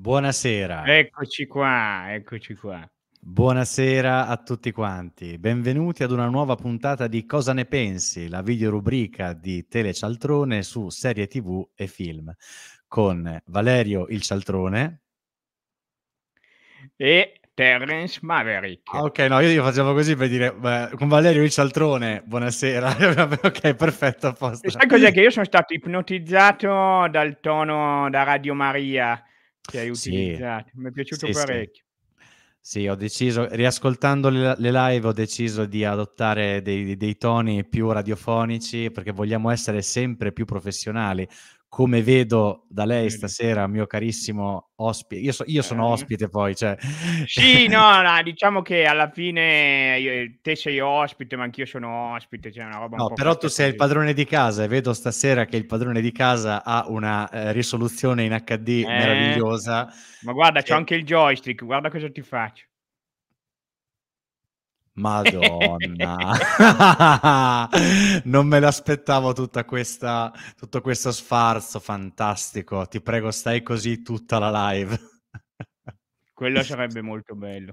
Buonasera. Eccoci qua, eccoci qua. Buonasera a tutti quanti, benvenuti ad una nuova puntata di Cosa ne pensi, la videorubrica di Telecialtrone su serie tv e film, con Valerio il Cialtrone e Terence Maverick. Ah, ok, no, io, io facevo così per dire beh, con Valerio il Cialtrone, buonasera. ok, perfetto, a posto. Sai cos'è che io sono stato ipnotizzato dal tono da Radio Maria che hai utilizzato, sì. mi è piaciuto sì, parecchio. Sì. sì. ho deciso, riascoltando le, le, live, ho deciso di adottare dei, dei, toni più radiofonici perché vogliamo essere sempre più professionali come vedo da lei stasera, mio carissimo ospite, io, so, io sono ospite poi, cioè... Sì, no, no, diciamo che alla fine io, te sei ospite, ma anch'io sono ospite, cioè una roba No, un però tu sei il padrone di casa e vedo stasera che il padrone di casa ha una eh, risoluzione in HD eh, meravigliosa. Ma guarda, e... c'ho anche il joystick, guarda cosa ti faccio. Madonna, non me l'aspettavo tutta questa, tutto questo sfarzo fantastico. Ti prego, stai così tutta la live. Quello sarebbe molto bello.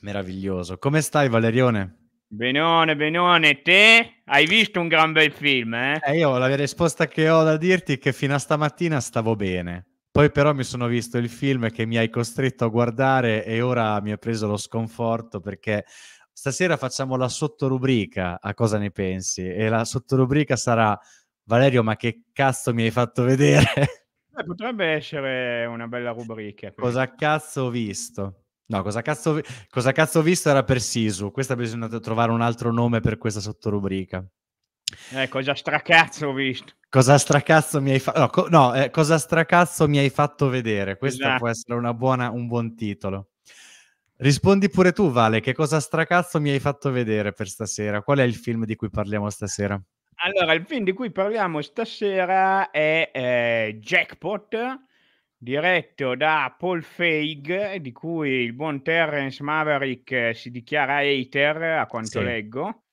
Meraviglioso. Come stai, Valerione? Benone, benone, te hai visto un gran bel film, eh? eh io la risposta che ho da dirti è che fino a stamattina stavo bene. Poi però mi sono visto il film che mi hai costretto a guardare e ora mi ha preso lo sconforto perché Stasera facciamo la sottorubrica a cosa ne pensi e la sottorubrica sarà Valerio, ma che cazzo mi hai fatto vedere? Eh, potrebbe essere una bella rubrica. Quindi. Cosa cazzo ho visto? No, cosa cazzo, vi- cosa cazzo ho visto era per Sisu. Questa bisogna trovare un altro nome per questa sottorubrica. Eh, cosa stracazzo ho visto? Cosa stracazzo mi hai fatto... No, co- no eh, cosa stracazzo mi hai fatto vedere? Questo esatto. può essere buona, un buon titolo. Rispondi pure tu, Vale, che cosa stracazzo mi hai fatto vedere per stasera? Qual è il film di cui parliamo stasera? Allora, il film di cui parliamo stasera è eh, Jackpot, diretto da Paul Feig, di cui il buon Terrence Maverick eh, si dichiara hater, a quanto sì. leggo,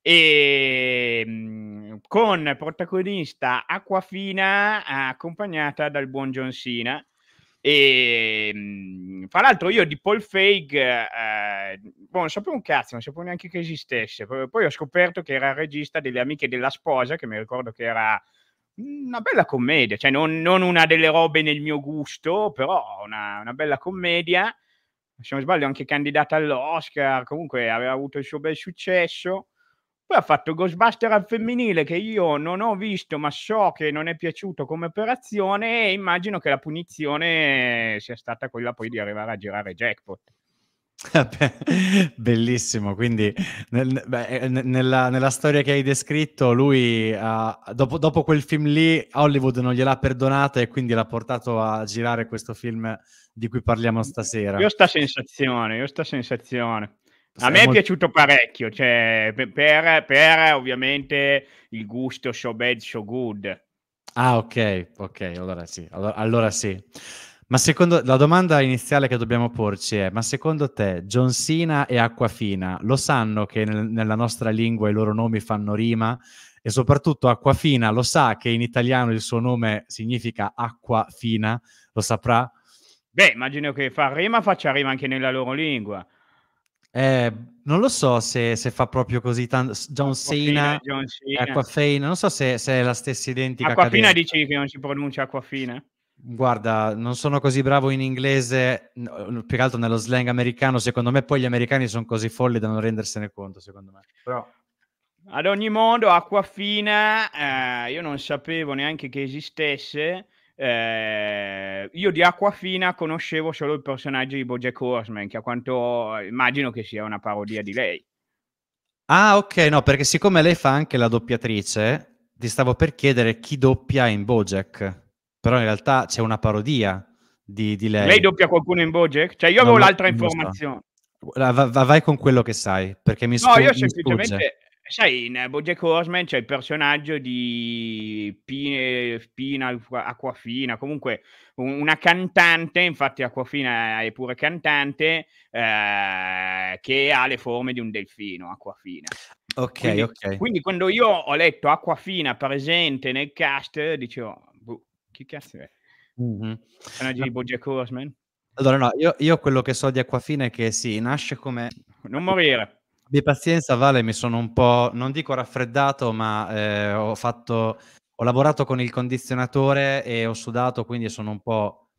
e mm, con protagonista Acquafina accompagnata dal buon John Cena e ehm, fra l'altro, io di Paul Feig, eh, boh, non sapevo un cazzo, non sapevo neanche che esistesse. Poi ho scoperto che era il regista delle amiche della sposa, che mi ricordo che era una bella commedia, cioè non, non una delle robe nel mio gusto, però una, una bella commedia. Se non sbaglio, anche candidata all'Oscar, comunque aveva avuto il suo bel successo. Poi ha fatto Ghostbuster al femminile che io non ho visto, ma so che non è piaciuto come operazione e immagino che la punizione sia stata quella poi di arrivare a girare jackpot. Bellissimo, quindi nel, beh, eh, nella, nella, storia che hai descritto lui uh, dopo, dopo, quel film lì Hollywood non gliel'ha perdonata e quindi l'ha portato a girare questo film di cui parliamo stasera. Io ho sta sensazione, io ho sta sensazione. A me è molto... piaciuto parecchio, cioè, per, per, ovviamente il gusto so bad, so good. Ah, ok, ok, allora sì. Allora, allora sì. Ma secondo la domanda iniziale che dobbiamo porci è: ma secondo te John Cena e Acquafina lo sanno che nel, nella nostra lingua i loro nomi fanno rima? E soprattutto Acquafina lo sa che in italiano il suo nome significa acqua fina? Lo saprà? Beh, immagino che fa rima faccia rima anche nella loro lingua. Eh, non lo so se, se, fa proprio così tanto. John Cena, John non so se, se, è la stessa identica. Acquafina dici che non si pronuncia Acquafina? Guarda, non sono così bravo in inglese, più che altro nello slang americano. Secondo me, poi gli americani sono così folli da non rendersene conto. Secondo me, però. Ad ogni modo, Acquafina, eh, io non sapevo neanche che esistesse. Eh, io di Aquafina conoscevo solo il personaggio di Bojack Horseman, che a quanto immagino che sia una parodia di lei. Ah, ok, no, perché siccome lei fa anche la doppiatrice, ti stavo per chiedere chi doppia in Bojack. Però in realtà c'è una parodia di, di lei. Lei doppia qualcuno in Bojack? Cioè, io avevo no, l'altra informazione. So. Va, va, vai con quello che sai, perché mi No, scu- io semplicemente sai, in eh, Bojack Horseman c'è il personaggio di Pine, Pina, Acquafina, comunque una cantante, infatti Acquafina è pure cantante, eh, che ha le forme di un delfino, Acquafina. Ok, quindi, ok. Quindi quando io ho letto Acquafina presente nel cast, dicevo, boh, chi cazzo è? Mm-hmm. Personaggio di Bojack Horseman? Allora no, io, io quello che so di Acquafina è che sì, nasce come... Non morire. Di pazienza, Vale, mi sono un po', non dico raffreddato, ma eh, ho fatto, ho lavorato con il condizionatore e ho sudato, quindi sono un po',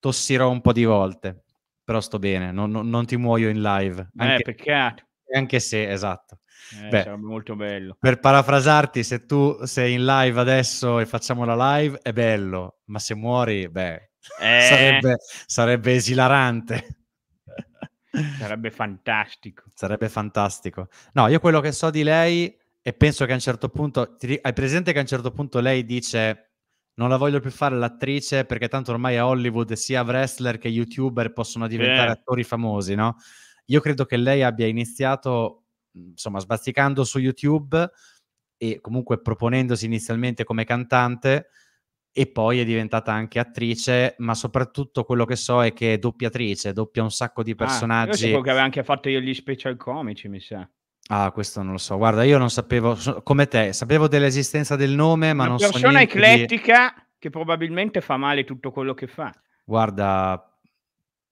tossirò un po' di volte, però sto bene, non, non, non ti muoio in live. Eh, anche, eh, peccato. Anche se, esatto. Eh, Beh, sarebbe molto bello. Per parafrasarti, se tu sei in live adesso e facciamo la live, è bello, ma se muori, beh, eh. sarebbe, sarebbe esilarante. Sarebbe fantastico. Sarebbe fantastico. No, io quello che so di lei e penso che a un certo punto, ti, hai presente che a un certo punto lei dice non la voglio più fare l'attrice perché tanto ormai a Hollywood sia wrestler che youtuber possono diventare eh. attori famosi, no? Io credo che lei abbia iniziato, insomma, sbasticando su YouTube e comunque proponendosi inizialmente come cantante, e poi è diventata anche attrice, ma soprattutto quello che so è che è doppiatrice, doppia un sacco di ah, personaggi. Ah, io che aveva anche fatto io gli special comici, mi sa. Ah, questo non lo so. Guarda, io non sapevo, come te, sapevo dell'esistenza del nome, ma Una non so Una persona eclettica di... che probabilmente fa male tutto quello che fa. Guarda,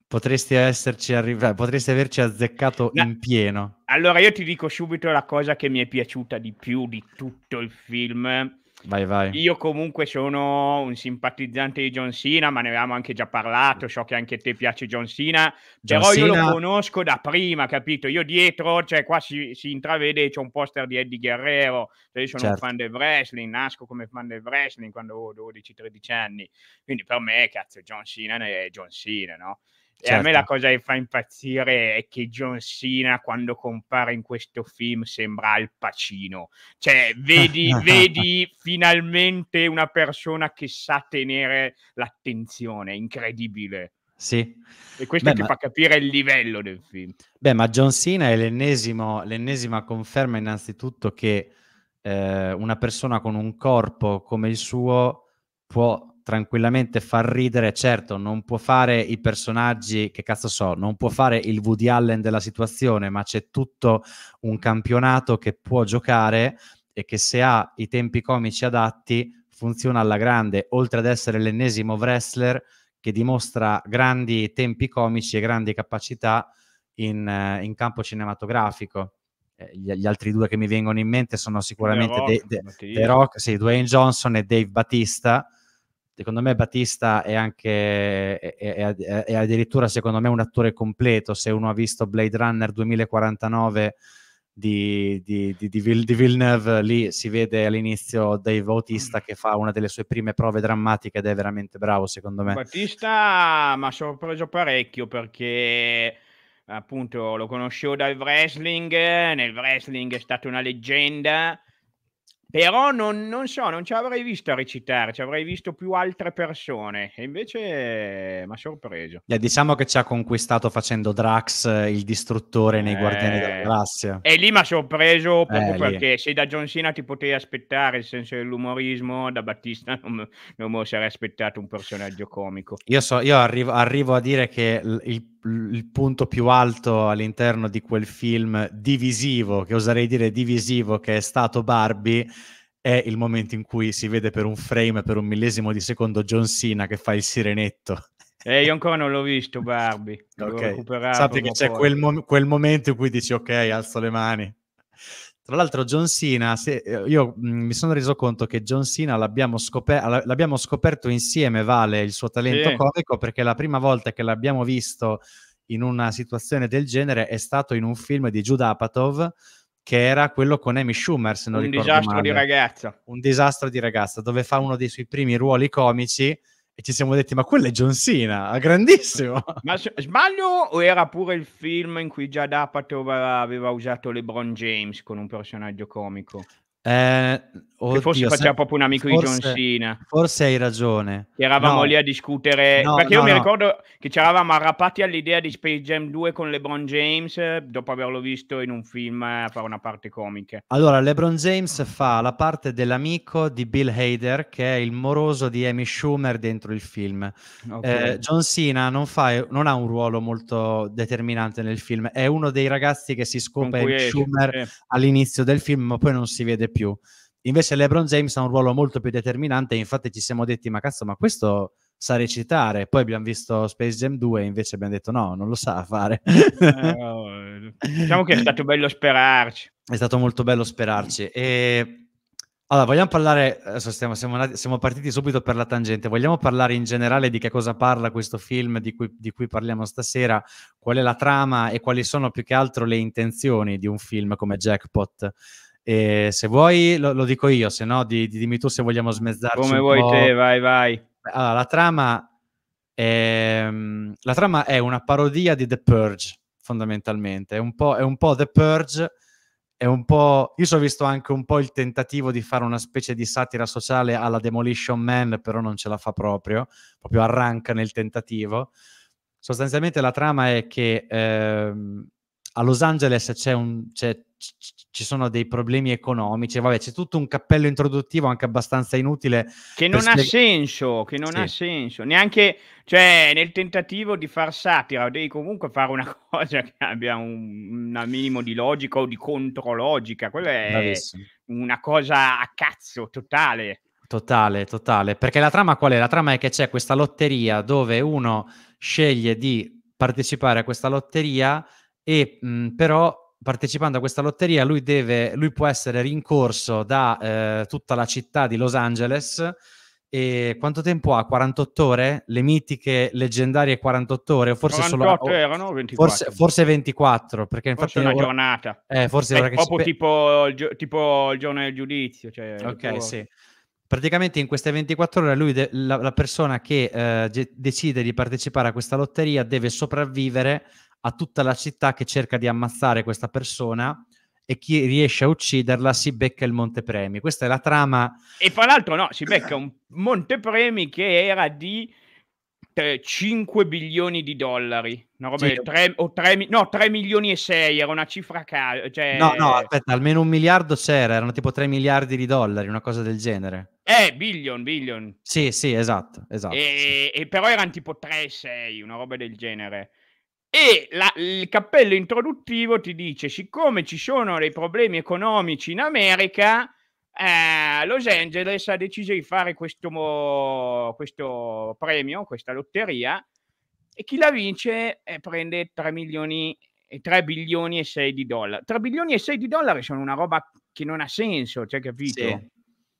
potresti esserci arrivato, potresti averci azzeccato no. in pieno. Allora io ti dico subito la cosa che mi è piaciuta di più di tutto il film Vai, vai. Io comunque sono un simpatizzante di John Cena, ma ne avevamo anche già parlato, so che anche a te piace John Cena, John però Cena... io lo conosco da prima, capito? Io dietro, cioè qua si, si intravede, c'è un poster di Eddie Guerrero, cioè io sono certo. un fan del wrestling, nasco come fan del wrestling quando avevo 12-13 anni, quindi per me, cazzo, John Cena è John Cena, no? Certo. E a me la certo. cosa che fa impazzire è che John Cena quando compare in questo film sembra Al Pacino. Cioè, vedi, vedi finalmente una persona che sa tenere l'attenzione, incredibile. Sì. E questo Beh, ti ma... fa capire il livello del film. Beh, ma John Cena è l'ennesima conferma innanzitutto che eh, una persona con un corpo come il suo può tranquillamente far ridere, certo, non può fare i personaggi, che cazzo so, non può fare il Woody Allen della situazione, ma c'è tutto un campionato che può giocare e che se ha i tempi comici adatti funziona alla grande, oltre ad essere l'ennesimo wrestler che dimostra grandi tempi comici e grandi capacità in, eh, in campo cinematografico. Eh, gli, gli, altri due che mi vengono in mente sono sicuramente The Rock, The Rock sì, Dwayne Johnson e Dave Batista, secondo me Batista è anche è, è, è, addirittura secondo me un attore completo se uno ha visto Blade Runner 2049 di, di, di, di Villeneuve lì si vede all'inizio Dave Bautista mm. che fa una delle sue prime prove drammatiche ed è veramente bravo secondo me Batista mi ha sorpreso parecchio perché appunto lo conoscevo dal wrestling nel wrestling è stata una leggenda però non, non, so, non ci avrei visto a recitare, ci avrei visto più altre persone. E invece eh, mi ha sorpreso. Yeah, diciamo che ci ha conquistato facendo Drax eh, il distruttore nei eh, Guardiani della eh. Galassia. E lì mi ha sorpreso proprio eh, perché lì. se da John Cena ti potevi aspettare il senso dell'umorismo, da Battista non, non me sarei aspettato un personaggio comico. Io, so, io arrivo, arrivo a dire che il il punto più alto all'interno di quel film divisivo, che oserei dire divisivo, che è stato Barbie, è il momento in cui si vede per un frame, per un millesimo di secondo, John Cena che fa il sirenetto. Eh, io ancora non l'ho visto Barbie. Okay. Sappi che c'è quel, mom- quel momento in cui dici ok, alzo le mani tra l'altro John Cena, se, eh, io mh, mm, mi sono reso conto che John Cena l'abbiamo, scoper- l'abbiamo scoperto insieme, Vale, il suo talento sì. comico, perché la prima volta che l'abbiamo visto in una situazione del genere è stato in un film di Jude Apatow, che era quello con Amy Schumer, se non un ricordo male. Un disastro di ragazza. Un disastro di ragazza, dove fa uno dei suoi primi ruoli comici e ci siamo detti, ma quello è John Cena, grandissimo. Ma sbaglio o era pure il film in cui Giada Apatow aveva usato LeBron James con un personaggio comico? Eh, oddio, forse faceva proprio un amico forse, di John Cena. Forse hai ragione. Che eravamo no. lì a discutere. No, perché no, io mi ricordo che ci eravamo arrapati all'idea di Space Jam 2 con LeBron James eh, dopo averlo visto in un film a eh, fare una parte comica. Allora, LeBron James fa la parte dell'amico di Bill Hader, che è il moroso di Amy Schumer dentro il film. Okay. Eh, John Cena non, fa, non, ha un ruolo molto determinante nel film. È uno dei ragazzi che si scopre Schumer eh. all'inizio del film, ma poi non si vede più. Invece LeBron James ha un ruolo molto più determinante, infatti ci siamo detti, ma cazzo, ma questo sa recitare. Poi abbiamo visto Space Jam 2 e invece abbiamo detto no, non lo sa fare. eh, oh, diciamo che è stato bello sperarci. È stato molto bello sperarci. E... Allora, vogliamo parlare, adesso stiamo, siamo, andati, siamo, partiti subito per la tangente, vogliamo parlare in generale di che cosa parla questo film di cui, di cui parliamo stasera, qual è la trama e quali sono più che altro le intenzioni di un film come Jackpot? E se vuoi lo, lo, dico io, se no di, di, dimmi tu se vogliamo smezzarci. Come vuoi po'. te, vai, vai. Allora, la trama, è, ehm, la trama è una parodia di The Purge, fondamentalmente. È un po', è un po The Purge, è un po'... Io ci visto anche un po' il tentativo di fare una specie di satira sociale alla Demolition Man, però non ce la fa proprio, proprio arranca nel tentativo. Sostanzialmente la trama è che eh, a Los Angeles c'è un... C'è ci sono dei problemi economici, vabbè, c'è tutto un cappello introduttivo anche abbastanza inutile. Che non spieg- ha senso, che non sì. ha senso, neanche cioè, nel tentativo di far satira, devi comunque fare una cosa che abbia un, un minimo di logica o di contrologica, quella è Bravissimo. una cosa a cazzo totale. Totale, totale, perché la trama qual è? La trama è che c'è questa lotteria dove uno sceglie di partecipare a questa lotteria e mh, però partecipando a questa lotteria lui, deve, lui può essere rincorso da eh, tutta la città di Los Angeles e quanto tempo ha? 48 ore? Le mitiche leggendarie 48 ore? O forse solo erano, 24. Forse, forse 24, perché infatti forse una ora, giornata. Eh, forse è eh, proprio spe... tipo, il, tipo, il giorno del giudizio. Cioè, ok, tipo... sì. Praticamente in queste 24 ore lui de- la, la, persona che eh, decide di partecipare a questa lotteria deve sopravvivere a tutta la città che cerca di ammazzare questa persona e chi riesce a ucciderla si becca il montepremi. Questa è la trama. E fra l'altro no, si becca un montepremi che era di 5 bilioni di dollari, una roba sì. 3, o 3, no, 3 milioni e 6, era una cifra cara. Cioè... No, no, aspetta, almeno un miliardo c'era, erano tipo 3 miliardi di dollari, una cosa del genere. Eh, billion, billion. Sì, sì, esatto, esatto. E, sì. e però erano tipo 3 6, una roba del genere. E la, il cappello introduttivo ti dice: siccome ci sono dei problemi economici in America, eh, Los Angeles ha deciso di fare questo, questo premio, questa lotteria, e chi la vince eh, prende 3 milioni eh, e 3 bilioni e 6 di dollari. 3 bilioni e 6 di dollari sono una roba che non ha senso, cioè capito? Sì,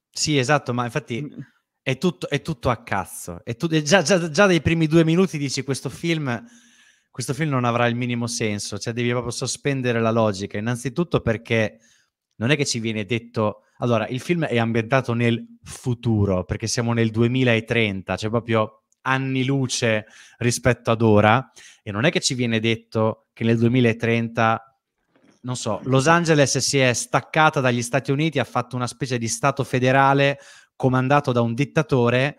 sì esatto, ma infatti mm. è tutto, è tutto a cazzo. Tu, già, già, già dai primi due minuti dici questo film questo film non avrà il minimo senso, cioè devi proprio sospendere la logica, innanzitutto perché non è che ci viene detto, allora il film è ambientato nel futuro, perché siamo nel 2030, cioè proprio anni luce rispetto ad ora, e non è che ci viene detto che nel 2030 non so, Los Angeles si è staccata dagli Stati Uniti, ha fatto una specie di Stato federale comandato da un dittatore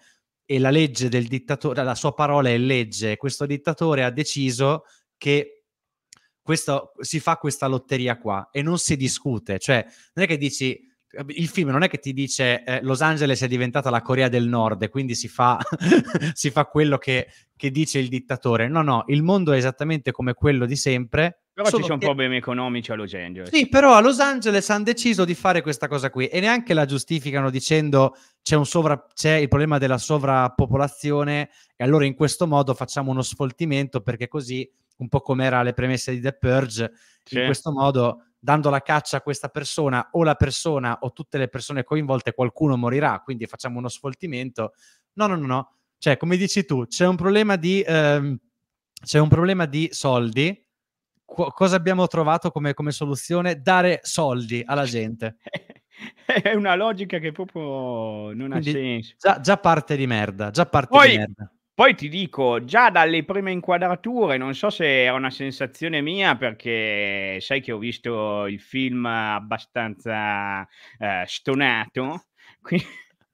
e la legge del dittatore, la sua parola è legge, questo dittatore ha deciso che questo, si fa questa lotteria qua e non si discute, cioè non è che dici il film non è che ti dice eh, Los Angeles è diventata la Corea del Nord e quindi si fa, si fa quello che, che, dice il dittatore. No, no, il mondo è esattamente come quello di sempre però ci sono che... problemi economici a Los Angeles. Sì, però a Los Angeles hanno deciso di fare questa cosa qui e neanche la giustificano dicendo c'è, sovra... c'è il problema della sovrappopolazione e allora in questo modo facciamo uno sfoltimento perché così, un po' come era le premesse di The Purge, sì. in questo modo dando la caccia a questa persona o la persona o tutte le persone coinvolte qualcuno morirà, quindi facciamo uno sfoltimento. No, no, no, no. Cioè, come dici tu, c'è un problema di, ehm, c'è un problema di soldi co- cosa abbiamo trovato come, come soluzione? Dare soldi alla gente. è una logica che proprio non Quindi ha senso. Già, già, parte di merda, già parte poi, di merda. Poi ti dico, già dalle prime inquadrature, non so se è una sensazione mia, perché sai che ho visto il film abbastanza eh, stonato. Quindi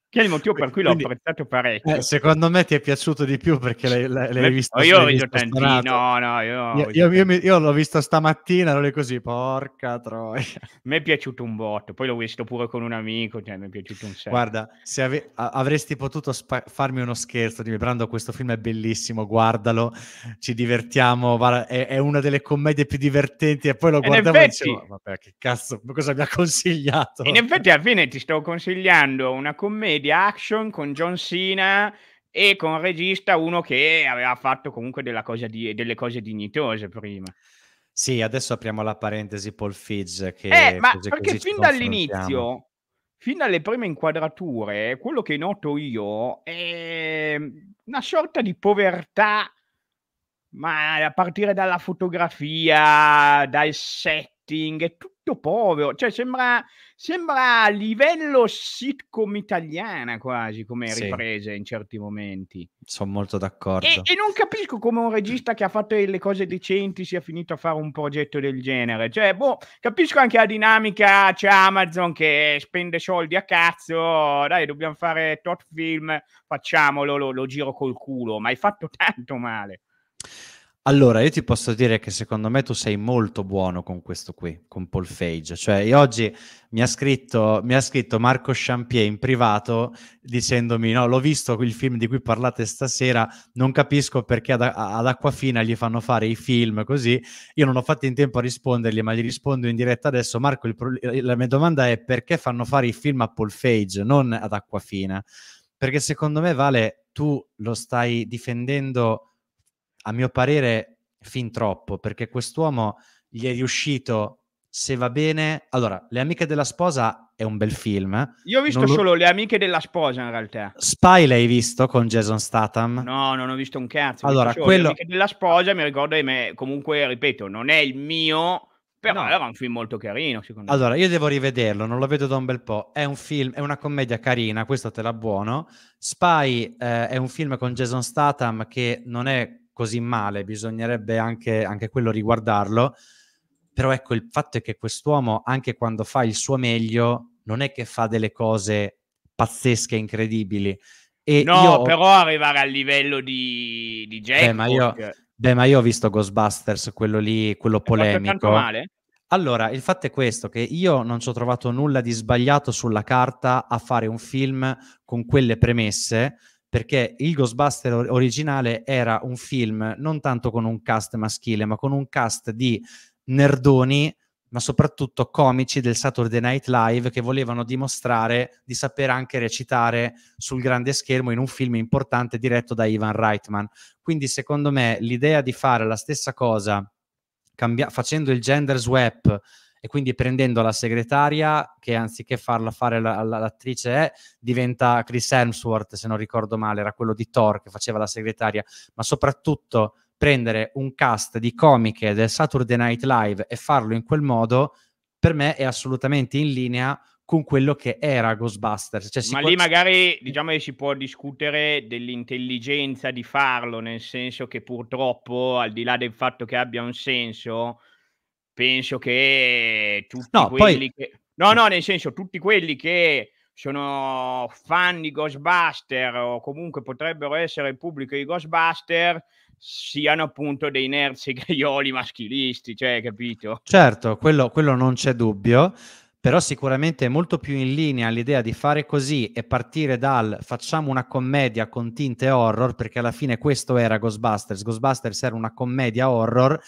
che è il motivo per cui l'ho Quindi, apprezzato parecchio. Eh, secondo me ti è piaciuto di più perché l'hai, l'hai visto. No, io l'ho visto tantino, no, no, io, io, io, io, l'ho visto stamattina, non è così, porca troia. Mi è piaciuto un botto, poi l'ho visto pure con un amico, cioè, mi è piaciuto un sacco. Guarda, se ave- avresti potuto spa- farmi uno scherzo, di Brando, questo film è bellissimo, guardalo, ci divertiamo, guarda, è, è, una delle commedie più divertenti e poi lo guardavo effetti, e dicevo, vabbè, che cazzo, cosa mi ha consigliato? In effetti alla fine ti sto consigliando una commedia commedia action con John Cena e con regista uno che aveva fatto comunque della cosa di, delle cose dignitose prima. Sì, adesso apriamo la parentesi Paul Fizz. Che eh, ma perché fin dall'inizio, fin dalle prime inquadrature, quello che noto io è una sorta di povertà, ma a partire dalla fotografia, dal setting, tutto povero, cioè sembra, sembra a livello sitcom italiana quasi come sì. riprese in certi momenti. Sono molto d'accordo. E, e, non capisco come un regista che ha fatto delle cose decenti sia finito a fare un progetto del genere. Cioè, boh, capisco anche la dinamica, c'è Amazon che spende soldi a cazzo, dai, dobbiamo fare tot film, facciamolo, lo, lo giro col culo, ma hai fatto tanto male. Allora, io ti posso dire che secondo me tu sei molto buono con questo qui, con Paul Fage. Cioè, oggi mi ha scritto, mi ha scritto Marco Champier in privato dicendomi, no, l'ho visto il film di cui parlate stasera, non capisco perché ad, ad Acquafina gli fanno fare i film così. Io non ho fatto in tempo a rispondergli, ma gli rispondo in diretta adesso. Marco, pro- la mia domanda è perché fanno fare i film a Paul Fage, non ad Acquafina? Perché secondo me, Vale, tu lo stai difendendo a mio parere fin troppo, perché quest'uomo gli è riuscito, se va bene... Allora, Le amiche della sposa è un bel film. Io ho visto non solo Le amiche della sposa in realtà. Spy l'hai visto con Jason Statham? No, non ho visto un cazzo. Allora, quello... Le amiche della sposa mi ricordo di me, comunque, ripeto, non è il mio... Però no. era un film molto carino, secondo allora, me. io devo rivederlo, non lo vedo da un bel po'. È un film, è una commedia carina, questo te la buono. Spy eh, è un film con Jason Statham che non è così male, bisognerebbe anche, anche quello riguardarlo. Però ecco, il fatto è che quest'uomo, anche quando fa il suo meglio, non è che fa delle cose pazzesche, incredibili. E no, io... però arrivare al livello di, di Jack. Beh ma, io, cioè. beh, ma io ho visto Ghostbusters, quello lì, quello polemico. Male? Allora, il fatto è questo, che io non ci ho trovato nulla di sbagliato sulla carta a fare un film con quelle premesse, perché il Ghostbuster originale era un film non tanto con un cast maschile, ma con un cast di nerdoni, ma soprattutto comici del Saturday Night Live che volevano dimostrare di saper anche recitare sul grande schermo in un film importante diretto da Ivan Reitman. Quindi secondo me l'idea di fare la stessa cosa cambia- facendo il gender swap e quindi prendendo la segretaria che anziché farla fare la, la, l'attrice è, diventa Chris Hemsworth, se non ricordo male, era quello di Thor che faceva la segretaria, ma soprattutto prendere un cast di comiche del Saturday Night Live e farlo in quel modo, per me è assolutamente in linea con quello che era Ghostbusters. Cioè, Ma può... lì magari diciamo che si può discutere dell'intelligenza di farlo, nel senso che purtroppo, al di là del fatto che abbia un senso, penso che tutti no, quelli poi... che... No, no, nel senso, tutti quelli che sono fan di Ghostbuster o comunque potrebbero essere il pubblico di Ghostbuster siano appunto dei nerzi gaioli maschilisti, cioè, capito? Certo, quello, quello non c'è dubbio però sicuramente è molto più in linea l'idea di fare così e partire dal facciamo una commedia con tinte horror, perché alla fine questo era Ghostbusters, Ghostbusters era una commedia horror,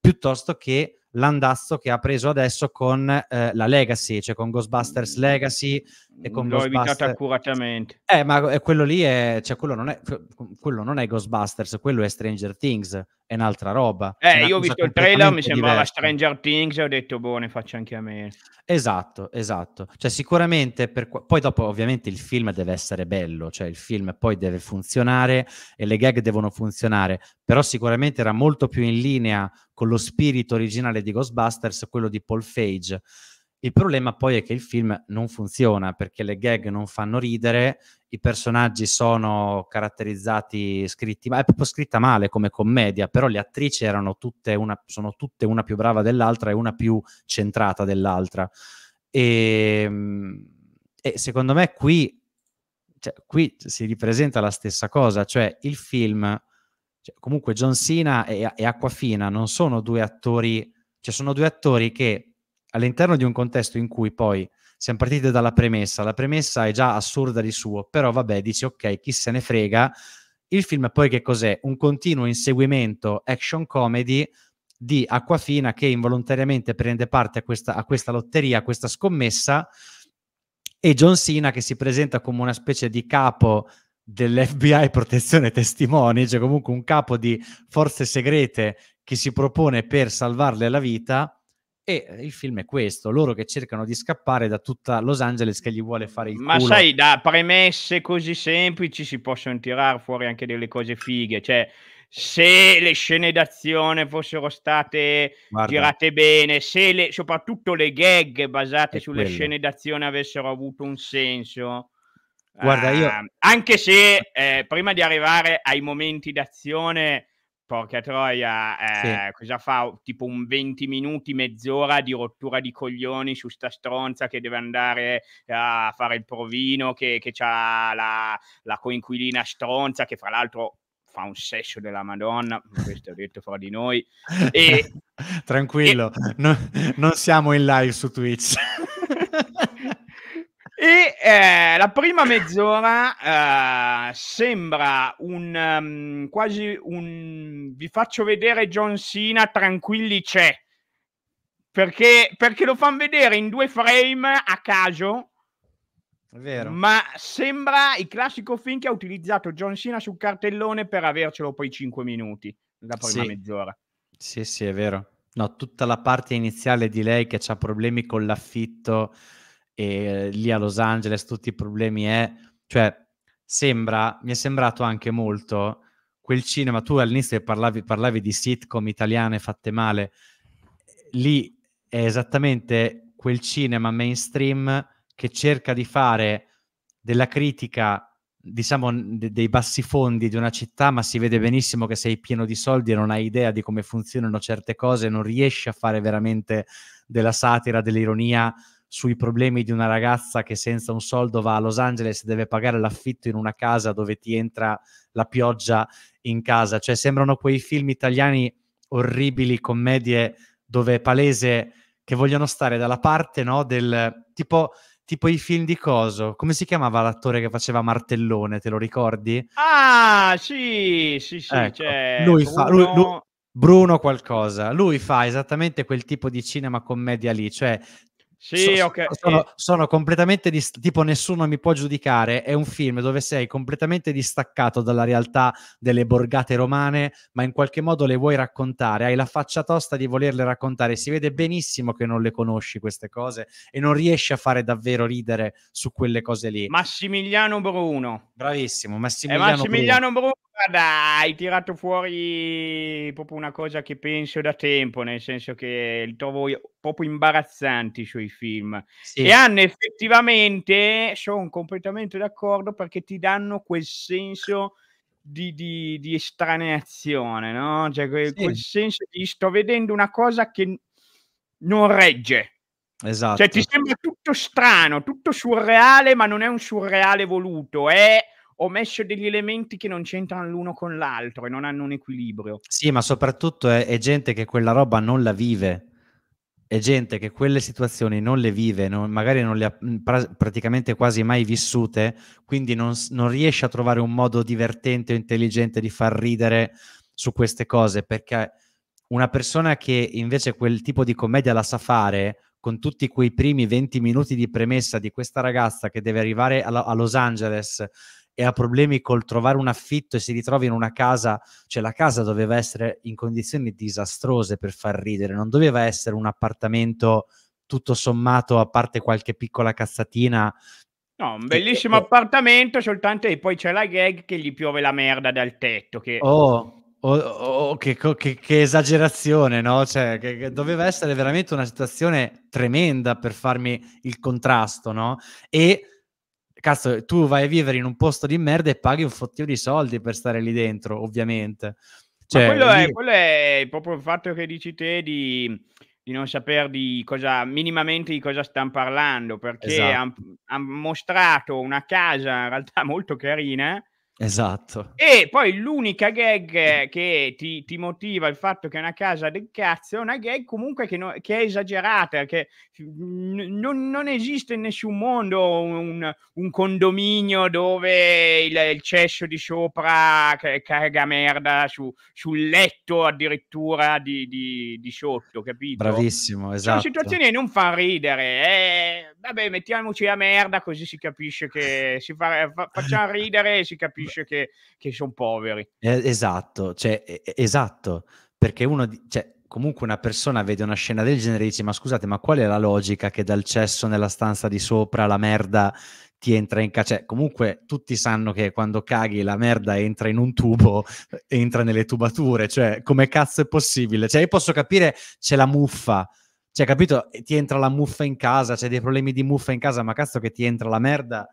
piuttosto che l'andazzo che ha preso adesso con eh, la Legacy, cioè con Ghostbusters Legacy e con L'ho Ghostbusters... evitato accuratamente. Eh, ma quello lì è... Cioè, quello, non è... quello non è Ghostbusters, quello è Stranger Things, è un'altra roba. Eh, io ho visto il trailer, mi sembrava diversa. Stranger Things e ho detto, boh, ne faccio anche a me. Esatto, esatto. Cioè, sicuramente, per... poi dopo ovviamente il film deve essere bello, cioè il film poi deve funzionare e le gag devono funzionare, però sicuramente era molto più in linea con lo spirito originale di Ghostbusters, quello di Paul Fage. Il problema poi è che il film non funziona perché le gag non fanno ridere, i personaggi sono caratterizzati, scritti, ma è proprio scritta male come commedia, però le attrici erano tutte una, sono tutte una più brava dell'altra e una più centrata dell'altra. E, ehm, e secondo me qui, cioè, qui si ripresenta la stessa cosa, cioè il film cioè, comunque John Cena e, e Aquafina non sono due attori, cioè sono due attori che all'interno di un contesto in cui poi siamo partiti dalla premessa, la premessa è già assurda di suo, però vabbè, dici ok, chi se ne frega. Il film poi che cos'è? Un continuo inseguimento action comedy di Acquafina che involontariamente prende parte a questa, a questa lotteria, a questa scommessa, e John Cena che si presenta come una specie di capo dell'FBI protezione testimoni, cioè comunque un capo di forze segrete che si propone per salvarle la vita. E il film è questo, loro che cercano di scappare da tutta Los Angeles che gli vuole fare il Ma culo. sai, da premesse così semplici si possono tirare fuori anche delle cose fighe, cioè se le scene d'azione fossero state Guarda. girate bene, se le, soprattutto le gag basate è sulle quello. scene d'azione avessero avuto un senso, Guarda, io... Uh, anche se eh, prima di arrivare ai momenti d'azione, porca troia, eh, sì. cosa fa? Tipo un 20 minuti, mezz'ora di rottura di coglioni su sta stronza che deve andare a fare il provino, che, che ha la, la coinquilina stronza, che fra l'altro fa un sesso della Madonna, questo ho detto fra di noi. E, Tranquillo, e... No, non siamo in live su Twitch. E eh, la prima mezz'ora eh, sembra un um, quasi un vi faccio vedere John Cena, tranquilli c'è. Perché, perché lo fanno vedere in due frame a caso. È vero. Ma sembra il classico film che ha utilizzato John Cena sul cartellone per avercelo poi 5 minuti, la prima sì. mezz'ora. Sì, sì, è vero. No, tutta la parte iniziale di lei che ha problemi con l'affitto e lì a Los Angeles tutti i problemi è, cioè sembra, mi è sembrato anche molto quel cinema, tu all'inizio parlavi, parlavi di sitcom italiane fatte male, lì è esattamente quel cinema mainstream che cerca di fare della critica diciamo de- dei bassi fondi di una città, ma si vede benissimo che sei pieno di soldi e non hai idea di come funzionano certe cose, non riesci a fare veramente della satira, dell'ironia sui problemi di una ragazza che senza un soldo va a Los Angeles e deve pagare l'affitto in una casa dove ti entra la pioggia in casa. Cioè sembrano quei film italiani orribili, commedie dove è palese che vogliono stare dalla parte no, del tipo, tipo i film di Coso. Come si chiamava l'attore che faceva Martellone? Te lo ricordi? Ah, sì, sì, sì. Ecco. Cioè, lui, Bruno... fa, lui, lui... Bruno qualcosa, lui fa esattamente quel tipo di cinema commedia lì, cioè sì, so, ok. Sono, sono completamente dist- tipo nessuno mi può giudicare. È un film dove sei completamente distaccato dalla realtà delle borgate romane, ma in qualche modo le vuoi raccontare. Hai la faccia tosta di volerle raccontare. Si vede benissimo che non le conosci queste cose e non riesci a fare davvero ridere su quelle cose lì. Massimiliano Bruno. Bravissimo, Massimiliano, eh, Massimiliano Bruno. Bruno guarda, hai tirato fuori proprio una cosa che penso da tempo, nel senso che li trovo proprio imbarazzanti sui film. Sì. E hanno effettivamente, sono completamente d'accordo perché ti danno quel senso di, di, di estraneazione, no? Cioè quel, sì. quel senso di sto vedendo una cosa che non regge. Esatto. Cioè ti esatto. sembra tutto strano, tutto surreale, ma non è un surreale voluto, è ho messo degli elementi che non c'entrano l'uno con l'altro e non hanno un equilibrio. Sì, ma soprattutto è, è gente che quella roba non la vive, è gente che quelle situazioni non le vive, non, magari non le ha pra- praticamente quasi mai vissute, quindi non, non riesce a trovare un modo divertente o intelligente di far ridere su queste cose, perché una persona che invece quel tipo di commedia la sa fare, con tutti quei primi 20 minuti di premessa di questa ragazza che deve arrivare a, Los Angeles e ha problemi col trovare un affitto e si ritrova in una casa, cioè la casa doveva essere in condizioni disastrose per far ridere, non doveva essere un appartamento tutto sommato, a parte qualche piccola cazzatina, No, un bellissimo appartamento, soltanto che poi c'è la gag che gli piove la merda dal tetto. Che... Oh, oh, oh, oh che, che, che, esagerazione, no? Cioè, che, che, doveva essere veramente una situazione tremenda per farmi il contrasto, no? E cazzo, tu vai a vivere in un posto di merda e paghi un fottio di soldi per stare lì dentro, ovviamente. Cioè, quello, lì... è, quello, è, proprio il fatto che dici te di, di, non sapere di cosa, minimamente di cosa stanno parlando, perché esatto. hanno han mostrato una casa in realtà molto carina, Esatto. E poi l'unica gag che ti, ti, motiva il fatto che è una casa del cazzo è una gag comunque che, no, che è esagerata, che n- non, non, esiste in nessun mondo un, un condominio dove il, il, cesso di sopra carga merda su, sul letto addirittura di, di, di, sotto, capito? Bravissimo, esatto. Sono situazioni che non fanno ridere. Eh, vabbè, mettiamoci la merda così si capisce che si fa, fa, facciamo ridere e si capisce capisce che, che sono poveri. Eh, esatto, cioè, eh, esatto, perché uno, cioè, comunque una persona vede una scena del genere e dice ma scusate, ma qual è la logica che dal cesso nella stanza di sopra la merda ti entra in caccia. Cioè, comunque tutti sanno che quando caghi la merda entra in un tubo, entra nelle tubature, cioè come cazzo è possibile? Cioè io posso capire c'è la muffa, cioè capito? Ti entra la muffa in casa, c'è dei problemi di muffa in casa, ma cazzo che ti entra la merda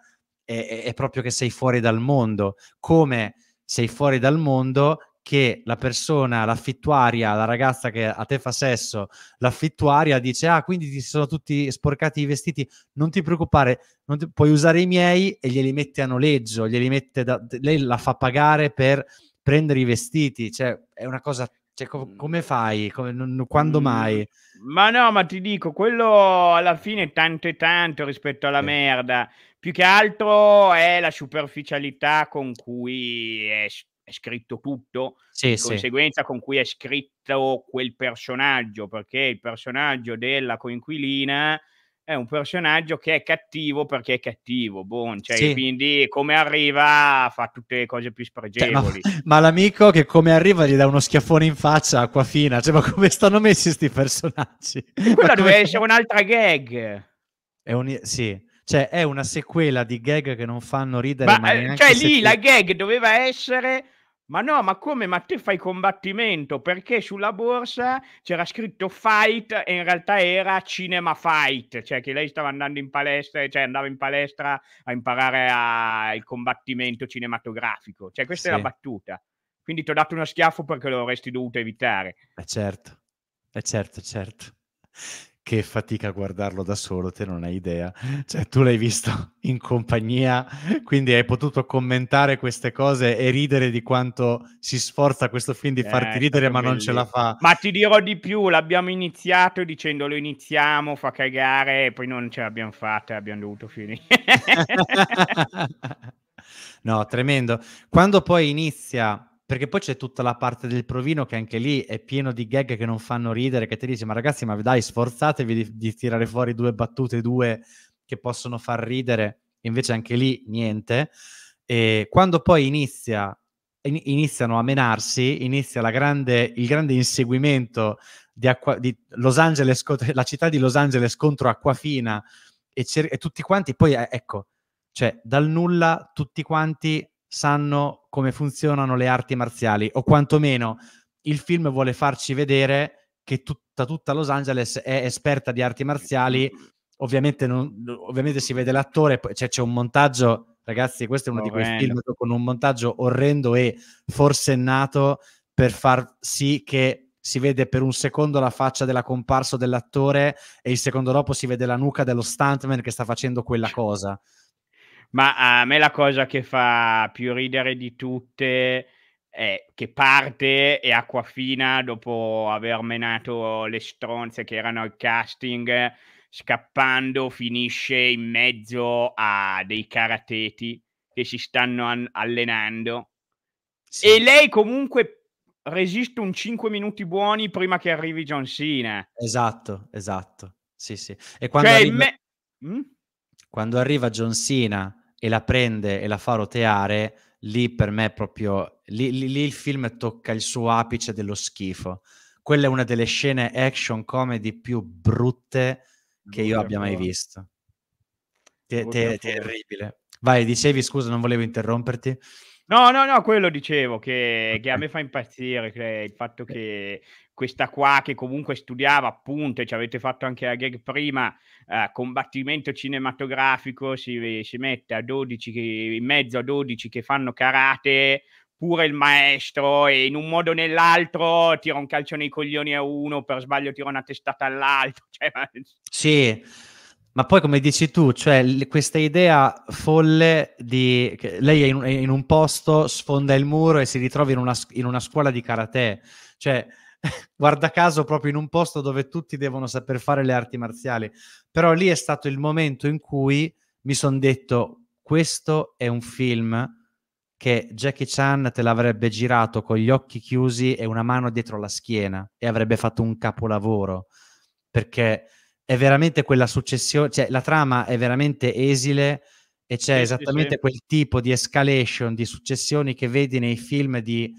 è, è proprio che sei fuori dal mondo, come sei fuori dal mondo che la persona, l'affittuaria, la ragazza che a te fa sesso, l'affittuaria dice ah quindi ti sono tutti sporcati i vestiti, non ti preoccupare, non ti... puoi usare i miei e glieli mette a noleggio, glieli mette da... lei la fa pagare per prendere i vestiti, cioè è una cosa, cioè, co- mm. come fai, come, non, quando mm. mai? Ma no, ma ti dico, quello alla fine tanto e tanto rispetto alla eh. merda, più che altro è la superficialità con cui è, è scritto tutto, sì, di sì. conseguenza con cui è scritto quel personaggio, perché il personaggio della coinquilina è un personaggio che è cattivo perché è cattivo, buon, cioè, sì. quindi come arriva fa tutte le cose più cioè, spregevoli. ma, ma, l'amico che come arriva gli dà uno schiaffone in faccia, qua fina, cioè, ma come stanno messi questi personaggi? E quella deve essere un'altra gag. È un... Sì, cioè, è una sequela di gag che non fanno ridere. Ma, ma eh, cioè, lì ti... la gag doveva essere. Ma no, ma come? Ma te fai combattimento? Perché sulla borsa c'era scritto fight e in realtà era cinema fight, cioè che lei stava andando in palestra, cioè andava in palestra a imparare a... il combattimento cinematografico. Cioè questa sì. è la battuta. Quindi ti ho dato uno schiaffo perché lo avresti dovuto evitare. Eh certo, eh certo, certo che fatica a guardarlo da solo, te non hai idea. Cioè, tu l'hai visto in compagnia, quindi hai potuto commentare queste cose e ridere di quanto si sforza questo film di eh, farti ridere, ma non ce la fa. Ma ti dirò di più, l'abbiamo iniziato dicendo lo iniziamo, fa cagare, e poi non ce l'abbiamo fatta, abbiamo dovuto finire. no, tremendo. Quando poi inizia perché poi c'è tutta la parte del provino che anche lì è pieno di gag che non fanno ridere, che ti dici ma ragazzi ma dai sforzatevi di, di tirare fuori due battute, due che possono far ridere, invece anche lì niente. E quando poi inizia iniziano a menarsi, inizia grande, il grande inseguimento di, acqua, di Angeles, la città di Los Angeles contro Acquafina e, cer- e tutti quanti, poi eh, ecco, cioè dal nulla tutti quanti sanno come funzionano le arti marziali, o quantomeno il film vuole farci vedere che tutta, tutta Los Angeles è esperta di arti marziali. Ovviamente, non, ovviamente si vede l'attore, cioè c'è un montaggio, ragazzi, questo è uno oh, di quei bello. film con un montaggio orrendo e forsennato per far sì che si vede per un secondo la faccia della comparsa dell'attore e il secondo dopo si vede la nuca dello stuntman che sta facendo quella cosa. Ma a me la cosa che fa più ridere di tutte è che parte e Acquafina, dopo aver menato le stronze che erano al casting, scappando finisce in mezzo a dei karateti che si stanno an- allenando. Sì. E lei comunque resiste un 5 minuti buoni prima che arrivi John Cena. Esatto, esatto. Sì, sì. E quando, cioè, arriva... Me... Mm? quando arriva John Cena e la prende e la fa roteare, lì per me è proprio, lì, lì, lì il film tocca il suo apice dello schifo. Quella è una delle scene action comedy più brutte che io abbia mai visto. Te, te, terribile. Vai, dicevi scusa, non volevo interromperti. No, no, no, quello dicevo che, che a me fa impazzire cioè il fatto che questa qua che comunque studiava appunto, e ci avete fatto anche la gag prima, eh, combattimento cinematografico, si, si mette a 12, che, in mezzo a 12 che fanno karate, pure il maestro e in un modo o nell'altro tira un calcio nei coglioni a uno, per sbaglio tira una testata all'altro. Cioè... Sì, ma poi come dici tu, cioè l- questa idea folle di... Lei è in, è in, un posto, sfonda il muro e si ritrova in una, in una scuola di karate. Cioè, guarda caso proprio in un posto dove tutti devono saper fare le arti marziali. Però lì è stato il momento in cui mi sono detto, questo è un film che Jackie Chan te l'avrebbe girato con gli occhi chiusi e una mano dietro la schiena e avrebbe fatto un capolavoro, perché è veramente quella successione, cioè la trama è veramente esile e c'è sì, esattamente sì. quel tipo di escalation, di successioni che vedi nei film di,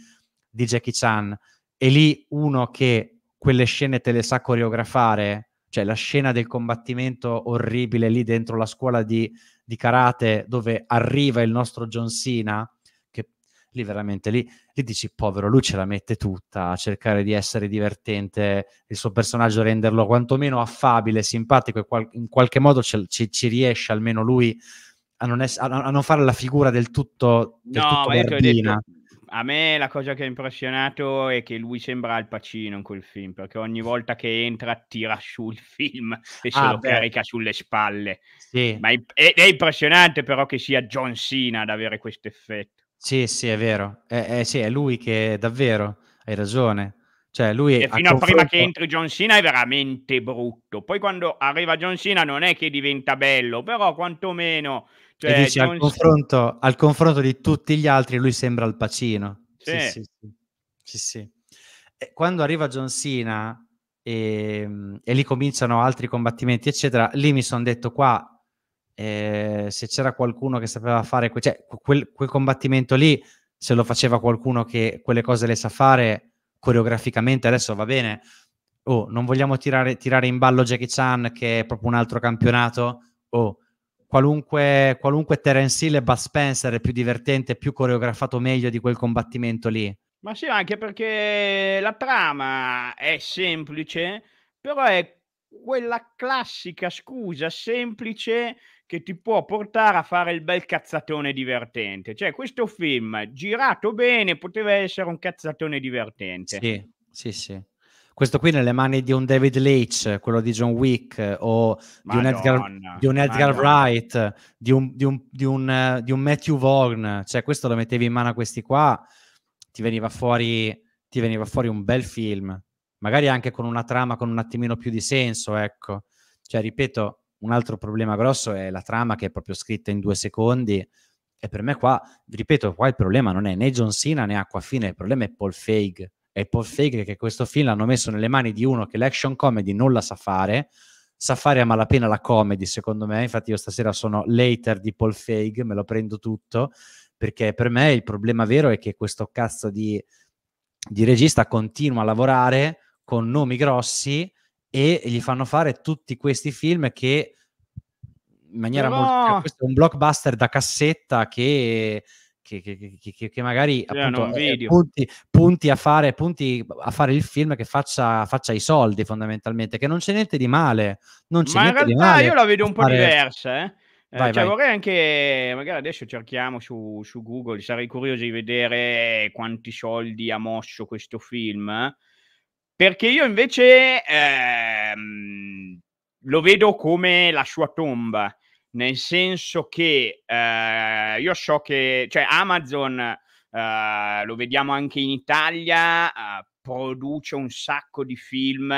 di Jackie Chan e lì uno che quelle scene te le sa coreografare, cioè la scena del combattimento orribile lì dentro la scuola di, di karate dove arriva il nostro John Cena, che lì veramente lì, lì dici povero, lui ce la mette tutta a cercare di essere divertente, il suo personaggio renderlo quantomeno affabile, simpatico e qual- in qualche modo ce- ci-, ci riesce almeno lui a non, es- a non, fare la figura del tutto, del no, tutto ma io ti ho detto, a me la cosa che ha impressionato è che lui sembra Al Pacino in quel film, perché ogni volta che entra tira su il film e se ah, lo beh. carica sulle spalle. Sì. Ma è, è, impressionante però che sia John Cena ad avere questo effetto. Sì, sì, è vero. È, è, sì, è lui che davvero, hai ragione. Cioè, lui e fino a, confronto... prima che entri John Cena è veramente brutto. Poi quando arriva John Cena non è che diventa bello, però quantomeno cioè, dici, al, confronto, al, confronto, di tutti gli altri lui sembra il Pacino. Sì, sì, sì. sì quando arriva John Cena e, ehm, e, lì cominciano altri combattimenti, eccetera, lì mi sono detto qua, eh, se c'era qualcuno che sapeva fare, que- cioè, quel, quel combattimento lì, se lo faceva qualcuno che quelle cose le sa fare coreograficamente, adesso va bene, oh, non vogliamo tirare, tirare in ballo Jackie Chan che è proprio un altro campionato, oh, qualunque, qualunque Terence Hill e Bud Spencer è più divertente, più coreografato meglio di quel combattimento lì. Ma sì, anche perché la trama è semplice, però è quella classica scusa semplice che ti può portare a fare il bel cazzatone divertente. Cioè, questo film girato bene poteva essere un cazzatone divertente. Sì, sì, sì questo qui nelle mani di un David Leitch, quello di John Wick o Madonna, di un Edgar, di un Edgar Wright, di un, di, un, di, un, eh, di un Matthew Vaughn, cioè questo lo mettevi in mano a questi qua, ti veniva fuori, ti veniva fuori un bel film, magari anche con una trama con un attimino più di senso, ecco. Cioè, ripeto, un altro problema grosso è la trama che è proprio scritta in due secondi, e per me qua, ripeto, qua il problema non è né John Cena né Acquafina, il problema è Paul Feig e Paul Feig che questo film l'hanno messo nelle mani di uno che l'action comedy non la sa fare, sa fare a malapena la comedy secondo me, infatti io stasera sono later di Paul Feig, me lo prendo tutto, perché per me il problema vero è che questo cazzo di, di regista continua a lavorare con nomi grossi e gli fanno fare tutti questi film che in maniera Però... molto... Cioè, questo è un blockbuster da cassetta che che, che, che, che magari cioè, appunto, eh, punti, punti, a fare, punti, a fare, il film che faccia, faccia, i soldi fondamentalmente, che non c'è niente di male. Non c'è Ma niente in realtà di male io la vedo un po' fare... diversa, eh? eh vai, eh, cioè, vai. vorrei anche, magari adesso cerchiamo su, su, Google, sarei curioso di vedere quanti soldi ha mosso questo film, perché io invece ehm, lo vedo come la sua tomba, nel senso che eh, io so che cioè Amazon, eh, lo vediamo anche in Italia, eh, produce un sacco di film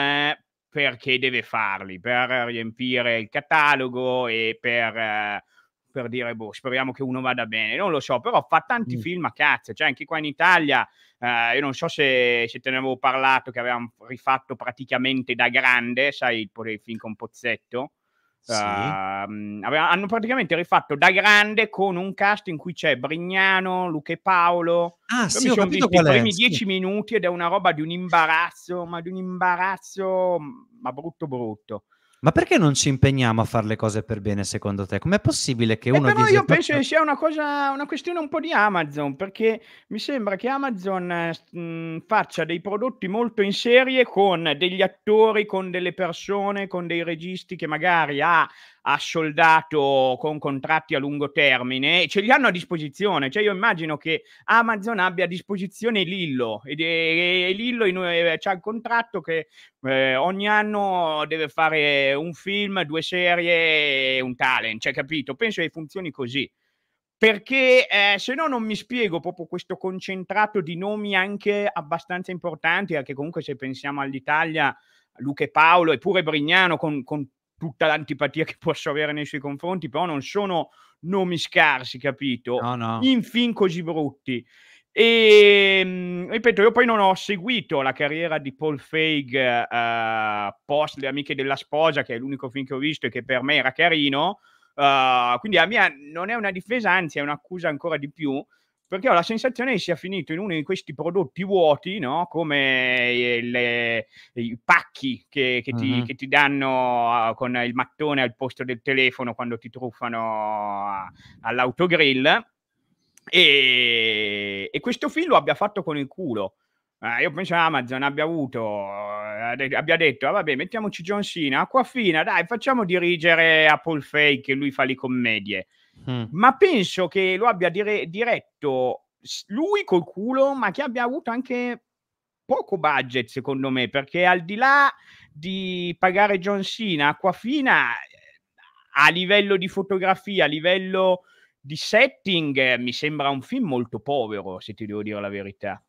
perché deve farli, per riempire il catalogo e per, eh, per dire, boh, speriamo che uno vada bene, non lo so, però fa tanti mm. film a cazzo, cioè anche qua in Italia, eh, io non so se, se te ne avevo parlato, che avevamo rifatto praticamente da grande, sai, il film con Pozzetto, sì. Ehm, hanno praticamente rifatto da grande con un cast in cui c'è Brignano, Luca e Paolo. Ah, sì, mi sono visto i primi dieci minuti ed è una roba di un imbarazzo, ma di un imbarazzo, ma brutto brutto. Ma perché non ci impegniamo a fare le cose per bene, secondo te? Com'è possibile che eh, uno... Eh però io penso che sia una, cosa, una questione un po' di Amazon, perché mi sembra che Amazon eh, mh, faccia dei prodotti molto in serie con degli attori, con delle persone, con dei registi che magari ha ha soldato con contratti a lungo termine, e ce li hanno a disposizione. Cioè, io immagino che Amazon abbia a disposizione Lillo e, è, è Lillo in, è, eh, c'ha il contratto che eh, ogni anno deve fare un film, due serie, un talent, cioè, capito? Penso che funzioni così perché eh, se no non mi spiego proprio questo concentrato di nomi anche abbastanza importanti, anche eh, comunque se pensiamo all'Italia, Luca e Paolo eppure Brignano con, con tutta l'antipatia che posso avere nei suoi confronti, però non sono nomi scarsi, capito? No, no. Infin così brutti. E ehm, ripeto, io poi non ho seguito la carriera di Paul Feig eh, post Le amiche della sposa, che è l'unico film che ho visto e che per me era carino. Eh, quindi la mia non è una difesa, anzi è un'accusa ancora di più perché ho la sensazione che sia finito in uno di questi prodotti vuoti, no? come eh, le, i pacchi che, che, ti, mm-hmm. che, ti, danno ah, con il mattone al posto del telefono quando ti truffano ah, all'autogrill. E, e questo film lo abbia fatto con il culo. Eh, io penso che Amazon abbia avuto, eh, abbia detto, ah, vabbè, mettiamoci John Cena, acqua fina, dai, facciamo dirigere Apple Fake, lui fa le commedie. Mm. ma penso che lo abbia dire- diretto lui col culo, ma che abbia avuto anche poco budget, secondo me, perché al di là di pagare John Cena, Acquafina, eh, a livello di fotografia, a livello di setting, eh, mi sembra un film molto povero, se ti devo dire la verità.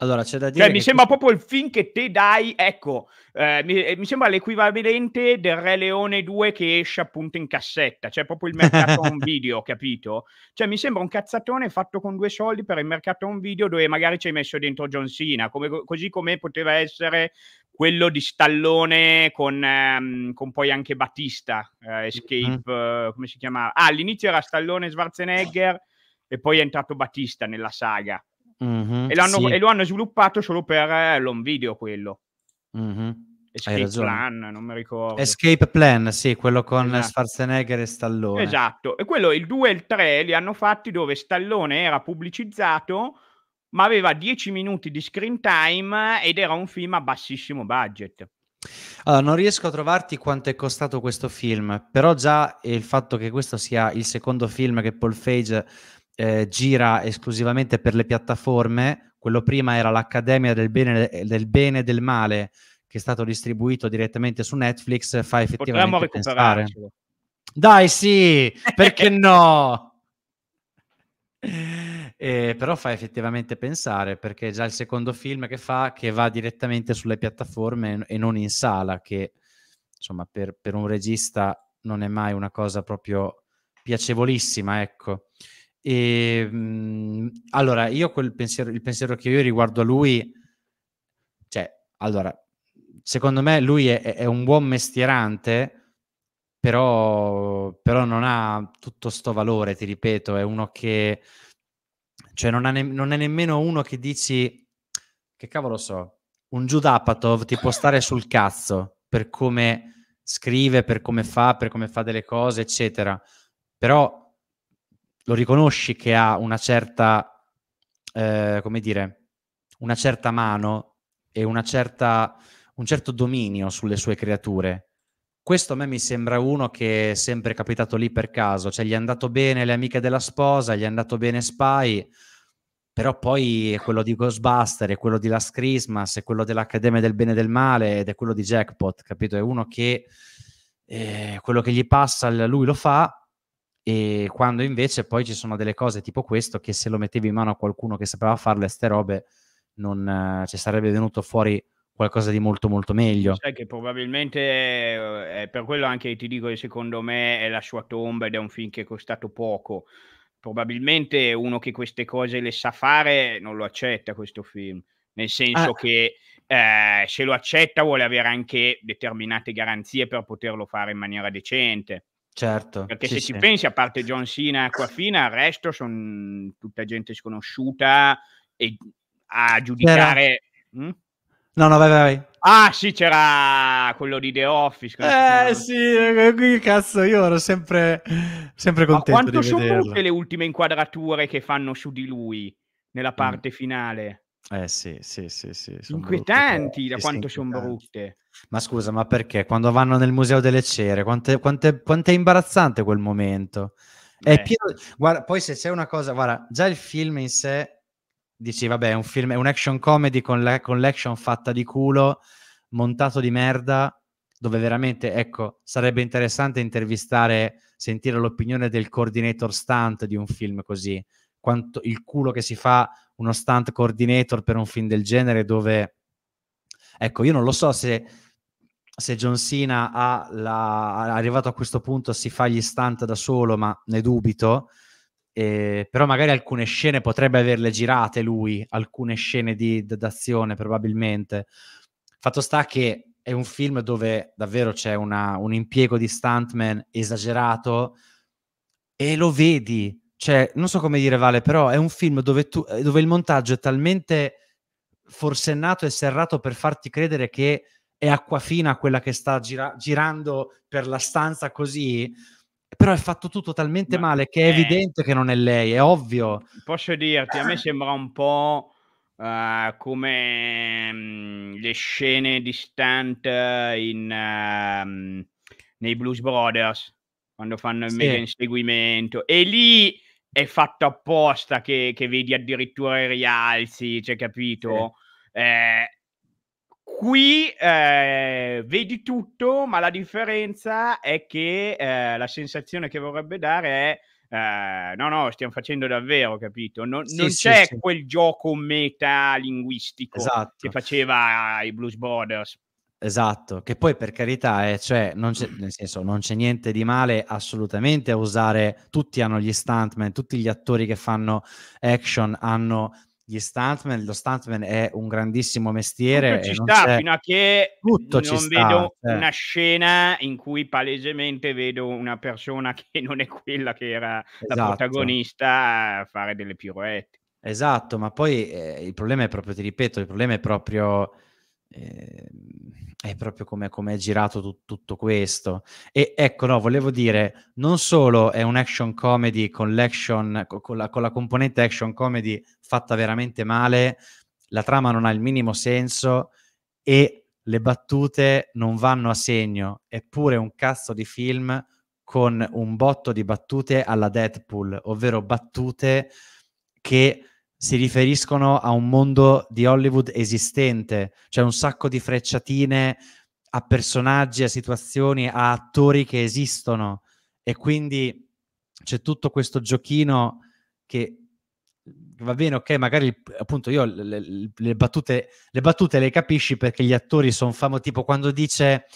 Allora, c'è da cioè, dire. Cioè, mi sembra tu... proprio il film che te dai, ecco, eh, mi, eh, mi, sembra l'equivalente del Re Leone 2 che esce appunto in cassetta, cioè proprio il mercato a un video, capito? Cioè, mi sembra un cazzatone fatto con due soldi per il mercato a un video dove magari ci hai messo dentro John Cena, come, così come poteva essere quello di Stallone con, ehm, con poi anche Battista, eh, Escape, mm-hmm. eh, come si chiamava? Ah, all'inizio era Stallone Schwarzenegger e poi è entrato Battista nella saga. Mm-hmm, e, sì. e, lo hanno sviluppato solo per eh, l'home video quello. Mm-hmm. Escape Plan, non mi ricordo. Escape Plan, sì, quello con esatto. Schwarzenegger e Stallone. Esatto, e quello il 2 e il 3 li hanno fatti dove Stallone era pubblicizzato, ma aveva 10 minuti di screen time ed era un film a bassissimo budget. Allora, non riesco a trovarti quanto è costato questo film, però già il fatto che questo sia il secondo film che Paul Fage eh, gira esclusivamente per le piattaforme, quello prima era l'Accademia del Bene, del Bene e del Male, che è stato distribuito direttamente su Netflix, fa effettivamente pensare. Dai sì, perché no? Eh, però fa effettivamente pensare perché è già il secondo film che fa che va direttamente sulle piattaforme e non in sala che insomma per, per un regista non è mai una cosa proprio piacevolissima ecco e, ehm, mh, allora, io quel pensiero, il pensiero che io riguardo a lui, cioè, allora, secondo me lui è, è un buon mestierante, però, però, non ha tutto sto valore, ti ripeto, è uno che, cioè, non, ne, non è nemmeno uno che dici, che cavolo so, un Giudapatov ti può stare sul cazzo per come scrive, per come fa, per come fa delle cose, eccetera. Però lo riconosci che ha una certa, eh, come dire, una certa mano e una certa, un certo dominio sulle sue creature. Questo a me mi sembra uno che è sempre capitato lì per caso, cioè gli è andato bene le amiche della sposa, gli è andato bene Spy, però poi è quello di Ghostbuster, è quello di Last Christmas, è quello dell'Accademia del Bene e del Male ed è quello di Jackpot, capito? È uno che eh, quello che gli passa lui lo fa, e quando invece poi ci sono delle cose tipo questo che se lo mettevi in mano a qualcuno che sapeva farle ste robe non eh, ci cioè sarebbe venuto fuori qualcosa di molto molto meglio. Sai che probabilmente eh, è per quello anche ti dico che secondo me è la sua tomba ed è un film che è costato poco. Probabilmente uno che queste cose le sa fare non lo accetta questo film, nel senso ah. che eh, se lo accetta vuole avere anche determinate garanzie per poterlo fare in maniera decente. Certo. Perché sì, se sì. ci pensi, a parte John Cena e Acquafina, il resto sono tutta gente sconosciuta e a giudicare... Hm? No, no, vai, vai. Ah, sì, c'era quello di The Office. Eh, c'era... Eh, qui cazzo, io ero sempre, sempre contento Ma quanto sono tutte le ultime inquadrature che fanno su di lui nella mm. parte mm. finale? Eh sì, sì, sì, sì. Son Inquietanti brutte, da quanto sono brutte. Ma scusa, ma perché? Quando vanno nel Museo delle Cere, quanto è imbarazzante quel momento. È eh. pieno, guarda, poi se c'è una cosa, guarda, già il film in sé, dici, vabbè, è un film, è un action comedy con, la, con l'action fatta di culo, montato di merda, dove veramente, ecco, sarebbe interessante intervistare, sentire l'opinione del coordinator stunt di un film così, quanto il culo che si fa uno stunt coordinator per un film del genere dove ecco io non lo so se, se John Cena ha la, arrivato a questo punto si fa gli stunt da solo ma ne dubito eh, però magari alcune scene potrebbe averle girate lui alcune scene di, d'azione probabilmente fatto sta che è un film dove davvero c'è una, un impiego di stuntman esagerato e lo vedi cioè, non so come dire, Vale, però è un film dove, tu, eh, dove il montaggio è talmente forsennato e serrato per farti credere che è acquafina quella che sta gira- girando per la stanza così, però è fatto tutto talmente Ma, male che è eh, evidente che non è lei, è ovvio. Posso dirti, a me eh. sembra un po'... Uh, come um, le scene di stunt in, uh, nei Blues Brothers quando fanno il sì. mega inseguimento e lì è fatto apposta che, che vedi addirittura i rialzi, cioè capito? Sì. Eh, qui eh, vedi tutto, ma la differenza è che eh, la sensazione che vorrebbe dare è eh, no, no, stiamo facendo davvero, capito? Non, sì, non c'è sì, quel gioco metalinguistico esatto. che faceva i Blues Brothers. Esatto, che poi per carità, eh, cioè, non c'è, nel senso, non c'è niente di male assolutamente a usare, tutti hanno gli stuntman, tutti gli attori che fanno action hanno gli stuntman, lo stuntman è un grandissimo mestiere. Tutto ci sta, fino a che tutto non sta, vedo cioè. una scena in cui palesemente vedo una persona che non è quella che era esatto. la protagonista fare delle pirouette. Esatto, ma poi eh, il problema è proprio, ti ripeto, il problema è proprio Ehm, è proprio come, è girato tu, tutto questo. E ecco, no, volevo dire, non solo è un action comedy con, l'action, con, la, con la componente action comedy fatta veramente male, la trama non ha il minimo senso e le battute non vanno a segno, eppure un cazzo di film con un botto di battute alla Deadpool, ovvero battute che si riferiscono a un mondo di Hollywood esistente, cioè un sacco di frecciatine a personaggi, a situazioni, a attori che esistono e quindi c'è tutto questo giochino che va bene, ok, magari appunto io le, le, le, battute, le battute le capisci perché gli attori sono famosi, tipo quando dice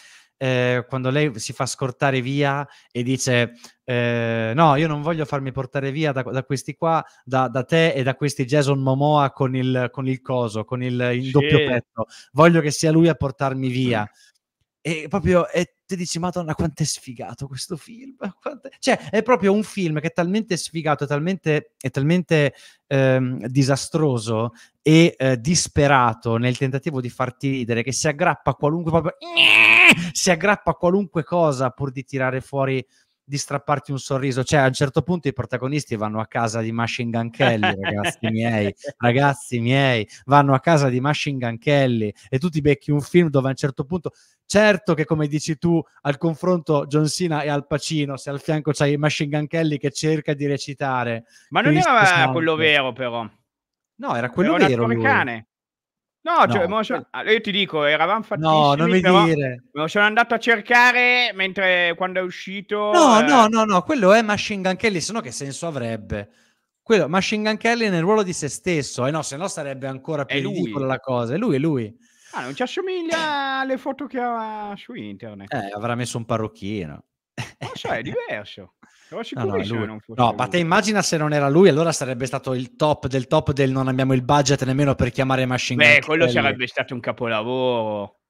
eh, quando lei si fa scortare via e dice eh, no, io non voglio farmi portare via da, da questi qua, da, da, te e da questi Jason Momoa con il, con il coso, con il, il doppio petto, voglio che sia lui a portarmi via. Mm. E proprio e ti dici, Madonna, quanto è sfigato questo film! Quant'è... Cioè, è proprio un film che è talmente sfigato, è talmente, è talmente ehm, disastroso e eh, disperato nel tentativo di farti ridere che si aggrappa a qualunque proprio, si aggrappa a qualunque cosa pur di tirare fuori di strapparti un sorriso. Cioè, a un certo punto i protagonisti vanno a casa di Machine Gun Kelly, ragazzi miei, ragazzi miei, vanno a casa di Machine Gun Kelly e tu ti becchi un film dove a un certo punto Certo che, come dici tu, al confronto John Cena e Al Pacino, se al fianco c'hai Machine Gun Kelly che cerca di recitare. Ma non Chris era Stamp. quello vero, però. No, era quello era vero. cane. No, no. Cioè, motion... Eh. allora, ah, io ti dico, eravamo fattissimi, No, non mi dire. Me lo sono andato a cercare mentre quando è uscito... No, eh... no, no, no, quello è Machine Gun Kelly, se no che senso avrebbe? Quello, Machine Gun Kelly nel ruolo di se stesso, e eh no, se no sarebbe ancora più ridicola la cosa, è lui, è lui. Ah, non ci assomiglia alle foto che ha su internet. Eh, avrà messo un parrucchino. Non so, è diverso. no, no, lui. Non no, a te immagina se non era lui, allora sarebbe stato il top del top del non abbiamo il budget nemmeno per chiamare Machine Beh, quello Kelly. sarebbe stato un capolavoro.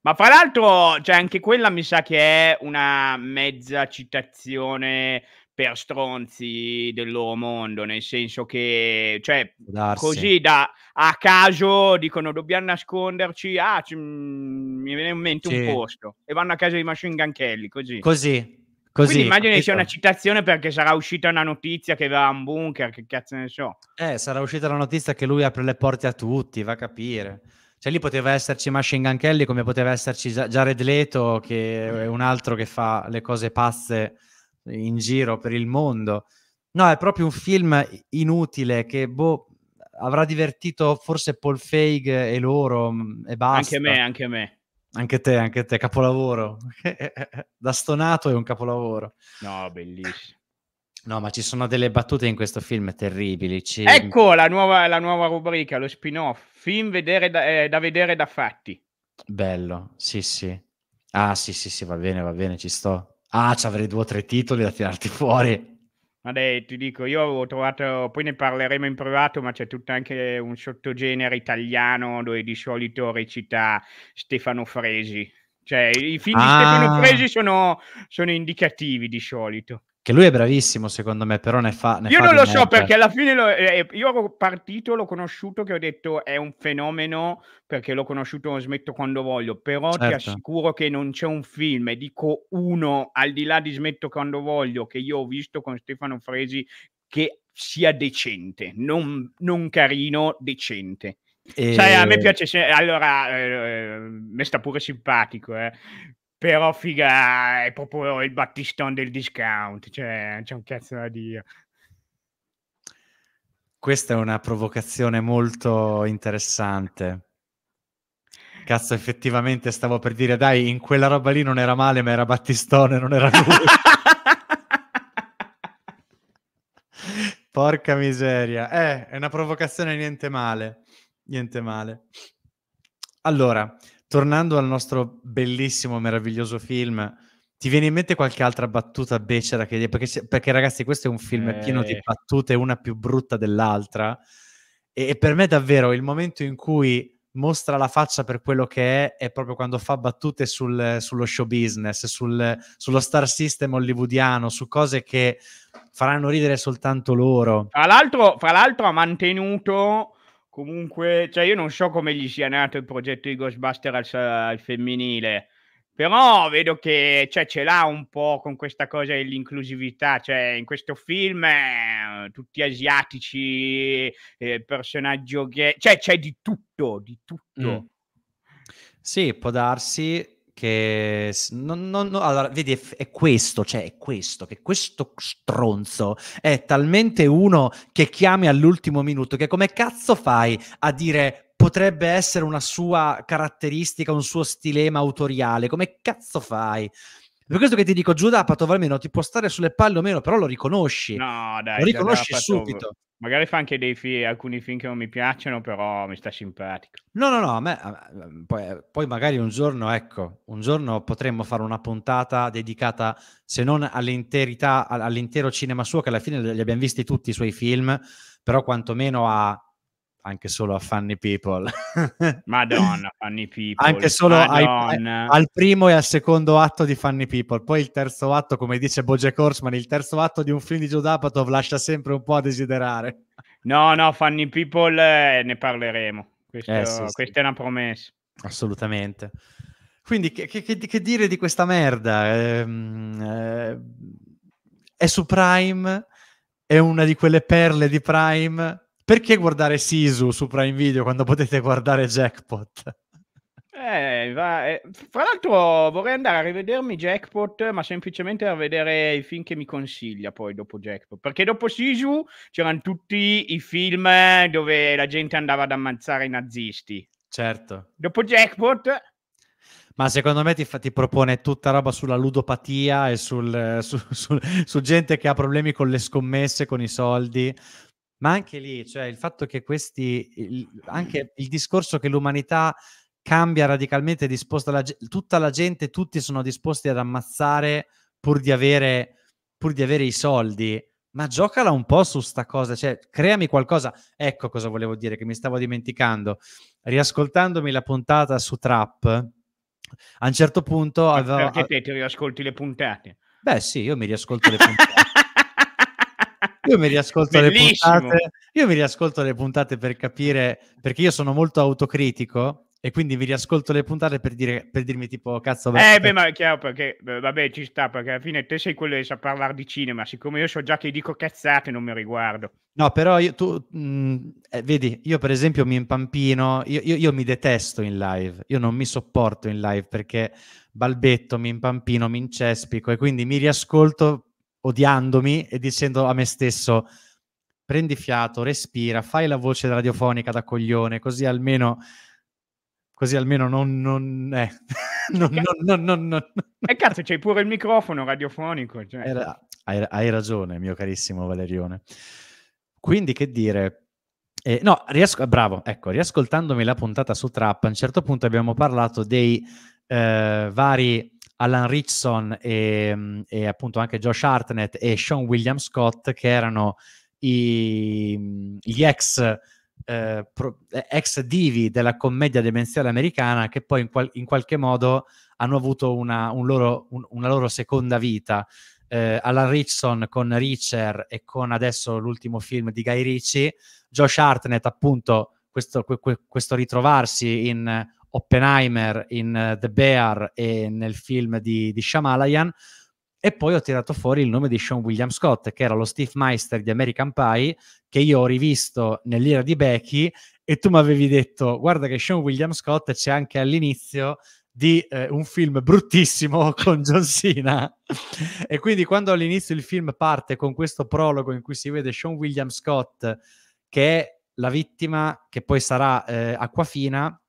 Ma fra l'altro, cioè, anche quella mi sa che è una mezza citazione per stronzi del loro mondo, nel senso che, cioè, così da a caso dicono dobbiamo nasconderci, ah, c- mm, mi viene in mente sì. un posto, e vanno a casa di Machine Gun Kelly, così. Così. Così, Quindi immagino che sia una citazione perché sarà uscita una notizia che va a un bunker, che cazzo ne so. Eh, sarà uscita la notizia che lui apre le porte a tutti, va a capire. Cioè lì poteva esserci Machine Gun Kelly come poteva esserci Jared Leto che è un altro che fa le cose pazze in giro per il mondo. No, è proprio un film inutile che boh, avrà divertito forse Paul Feig e loro mm, e basta. Anche me, anche me. Anche te, anche te, capolavoro. da stonato è un capolavoro. No, bellissimo. No, ma ci sono delle battute in questo film terribili. Ci... Ecco la nuova, la nuova, rubrica, lo spin-off. Film vedere da, eh, da vedere da fatti. Bello, sì, sì. Ah, sì, sì, sì, va bene, va bene, ci sto. Ah, ci avrei due o tre titoli da tirarti fuori. Vabbè, ti dico, io ho trovato, poi ne parleremo in privato, ma c'è tutto anche un sottogenere italiano dove di solito recita Stefano Fresi. Cioè, i film ah. di Stefano ah. Fresi sono, sono indicativi di solito che lui è bravissimo secondo me, però ne fa... Ne io fa non lo merda. so perché alla fine lo, eh, eh, io ho partito, l'ho conosciuto, che ho detto è un fenomeno perché l'ho conosciuto, lo smetto quando voglio, però certo. ti assicuro che non c'è un film, dico uno, al di là di smetto quando voglio, che io ho visto con Stefano Fresi, che sia decente, non, non carino, decente. E... Cioè, a me piace, allora, eh, eh, mi sta pure simpatico, eh. Però figa, è proprio il battistone del discount, cioè c'è un cazzo da dire. Questa è una provocazione molto interessante. Cazzo, effettivamente stavo per dire, dai, in quella roba lì non era male, ma era Battistone, non era lui. Porca miseria. Eh, è una provocazione niente male. Niente male. Allora, tornando al nostro bellissimo, meraviglioso film, ti viene in mente qualche altra battuta becera? Che... Perché, perché, ragazzi, questo è un film eh. pieno di battute, una più brutta dell'altra. E, e per me, davvero, il momento in cui mostra la faccia per quello che è è proprio quando fa battute sul, sullo show business, sul, sullo star system hollywoodiano, su cose che faranno ridere soltanto loro. Tra l'altro, fra l'altro ha mantenuto comunque, cioè io non so come gli sia nato il progetto di Ghostbuster al, al femminile, però vedo che cioè, ce l'ha un po' con questa cosa dell'inclusività, cioè in questo film eh, tutti asiatici, eh, personaggio gay, cioè c'è di tutto, di tutto. Mm. Sì, può darsi, che non, non, no, allora, vedi, è, è, questo, cioè è questo, che questo stronzo è talmente uno che chiami all'ultimo minuto che come cazzo fai a dire potrebbe essere una sua caratteristica, un suo stilema autoriale, come cazzo fai? Per questo che ti dico, Giuda Patov almeno ti può stare sulle palle o meno, però lo riconosci. No, dai, lo riconosci subito. Magari fa anche fi- alcuni film che non mi piacciono, però mi sta simpatico. No, no, no, a me, a ehm, poi, poi, magari un giorno, ecco, un giorno potremmo fare una puntata dedicata, se non all'interità, all'intero cinema suo, che alla fine li abbiamo visti tutti i suoi film, però quantomeno a anche solo a Funny People. Madonna, Funny People. Anche solo ai, al primo e al secondo atto di Funny People. Poi il terzo atto, come dice Bojack Horseman, il terzo atto di un film di Judd Apatow lascia sempre un po' a desiderare. No, no, Funny People eh, ne parleremo. Questo, eh, sì, questa sì. è una promessa. Assolutamente. Quindi che, che, che dire di questa merda? Ehm, eh, è su Prime, è una di quelle perle di Prime perché guardare Sisu su Prime Video quando potete guardare Jackpot? Eh, va, eh, fra l'altro vorrei andare a rivedermi Jackpot, ma semplicemente a vedere i film che mi consiglia poi dopo Jackpot, perché dopo Sisu c'erano tutti i film dove la gente andava ad ammazzare i nazisti. Certo. Dopo Jackpot... Ma secondo me ti, fa, ti propone tutta roba sulla ludopatia e sul, eh, su, su, su gente che ha problemi con le scommesse, con i soldi ma anche lì, cioè il fatto che questi, il, anche il discorso che l'umanità cambia radicalmente, disposta la, tutta la gente, tutti sono disposti ad ammazzare pur di avere, pur di avere i soldi ma giocala un po' su sta cosa, cioè creami qualcosa. Ecco cosa volevo dire, che mi stavo dimenticando. Riascoltandomi la puntata su Trap, a un certo punto avevo... Perché te ti riascolti le puntate? Beh sì, io mi riascolto le puntate io mi riascolto Bellissimo. le puntate, io mi riascolto le puntate per capire, perché io sono molto autocritico e quindi vi riascolto le puntate per, dire, per dirmi tipo cazzo beh, eh beh ma è chiaro perché eh, vabbè ci sta perché alla fine te sei quello che sa parlare di cinema siccome io so già che dico cazzate non mi riguardo no però io tu mh, mm, eh, vedi io per esempio mi impampino io, io, io, mi detesto in live io non mi sopporto in live perché balbetto mi impampino mi incespico e quindi mi riascolto odiandomi e dicendo a me stesso prendi fiato, respira, fai la voce radiofonica da coglione, così almeno, così almeno non... non, eh. E cazzo, c'hai pure il microfono radiofonico. Cioè. Era, hai, hai, ragione, mio carissimo Valerione. Quindi che dire... Eh, no, riesco, bravo, ecco, riascoltandomi la puntata su Trap, a un certo punto abbiamo parlato dei eh, vari Alan Richson e, mm, e, appunto anche Josh Hartnett e Sean William Scott che erano i, mm, gli ex, eh, pro, ex divi della commedia demenziale americana che poi in, qual, in qualche modo hanno avuto una, un loro, un, una loro seconda vita. Eh, Alan Richson con Richard e con adesso l'ultimo film di Guy Ritchie, Josh Hartnett appunto questo, questo ritrovarsi in Oppenheimer in uh, The Bear e nel film di, di Shamalayan. E poi ho tirato fuori il nome di Sean William Scott, che era lo Steve Meister di American Pie, che io ho rivisto nell'ira di Becky, e tu mi avevi detto, guarda che Sean William Scott c'è anche all'inizio di eh, un film bruttissimo con John Cena. e quindi quando all'inizio il film parte con questo prologo in cui si vede Sean William Scott, che è la vittima, che poi sarà eh, Acquafina,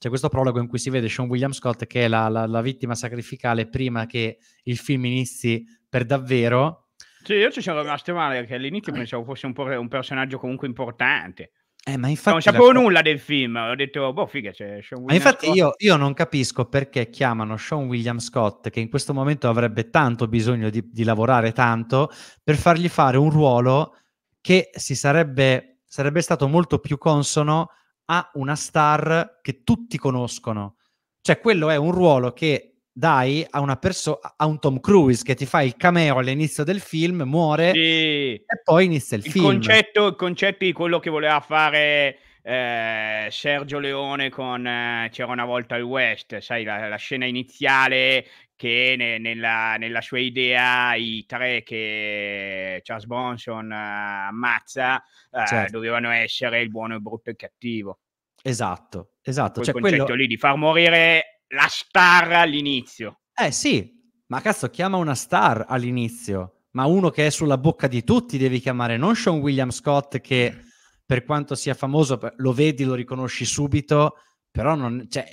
c'è questo prologo in cui si vede Sean William Scott che è la, la, la vittima sacrificale prima che il film inizi per davvero. Sì, io ci sono rimasto male perché all'inizio pensavo fosse un, un personaggio comunque importante. Eh, ma infatti non sapevo la... nulla del film, ho detto, boh, figa, c'è Sean William Ma infatti io, io, non capisco perché chiamano Sean William Scott, che in questo momento avrebbe tanto bisogno di, di lavorare tanto, per fargli fare un ruolo che si sarebbe, sarebbe stato molto più consono ha una star che tutti conoscono. Cioè, quello è un ruolo che dai a una persona, a un Tom Cruise che ti fa il cameo all'inizio del film, muore sì. e poi inizia il, il film. Concetto, il concetto di quello che voleva fare eh, Sergio Leone con eh, C'era una volta il West, sai, la, la, scena iniziale che ne, nella, nella, sua idea i tre che Charles Bronson uh, ammazza uh, dovevano essere il buono, il brutto e il cattivo. Esatto, esatto. Quel cioè, concetto quello... lì di far morire la star all'inizio. Eh sì, ma cazzo chiama una star all'inizio, ma uno che è sulla bocca di tutti devi chiamare, non Sean William Scott che per quanto sia famoso lo vedi, lo riconosci subito, però non... Cioè,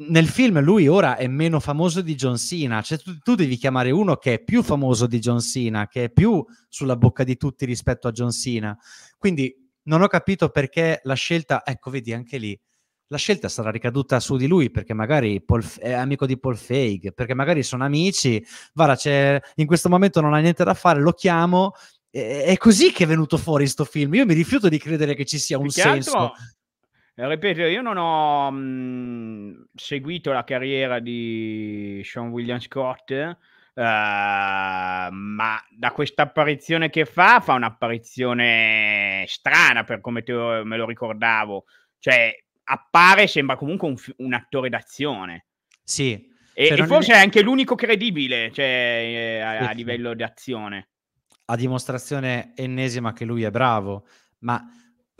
nel film lui ora è meno famoso di John Cena, cioè tu, tu, devi chiamare uno che è più famoso di John Cena, che è più sulla bocca di tutti rispetto a John Cena. Quindi non ho capito perché la scelta, ecco vedi anche lì, la scelta sarà ricaduta su di lui perché magari Paul, è amico di Paul Feig, perché magari sono amici, guarda, in questo momento non ha niente da fare, lo chiamo. È così che è venuto fuori questo film. Io mi rifiuto di credere che ci sia un senso. Altro, eh, ripeto, io non ho mh, mhmm, seguito la carriera di Sean William Scott, eh, ma da questa apparizione che fa, fa un'apparizione strana per come te, me lo ricordavo. Cioè, appare, sembra comunque un, un attore d'azione. Sì. E, cioè, e forse è... è anche l'unico credibile cioè, eh, a, a livello di azione. A dimostrazione ennesima che lui è bravo, ma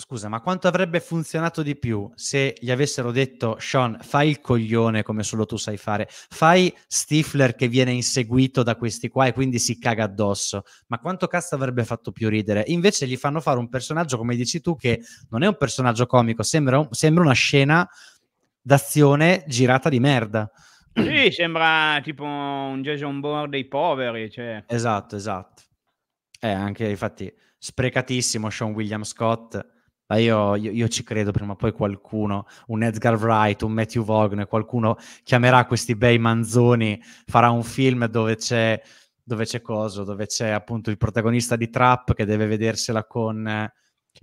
scusa, ma quanto avrebbe funzionato di più se gli avessero detto Sean, fai il coglione come solo tu sai fare, fai Stifler che viene inseguito da questi qua e quindi si caga addosso, ma quanto cazzo avrebbe fatto più ridere? Invece gli fanno fare un personaggio, come dici tu, che non è un personaggio comico, sembra, un, sembra una scena d'azione girata di merda. Sì, sembra tipo un Jason Bourne dei poveri. Cioè. Esatto, esatto. È eh, anche, infatti, sprecatissimo Sean William Scott io, io, io, ci credo prima o poi qualcuno, un Edgar Wright, un Matthew Vaughn, qualcuno chiamerà questi bei manzoni, farà un film dove c'è, dove c'è coso, dove c'è appunto il protagonista di Trap che deve vedersela con... Eh,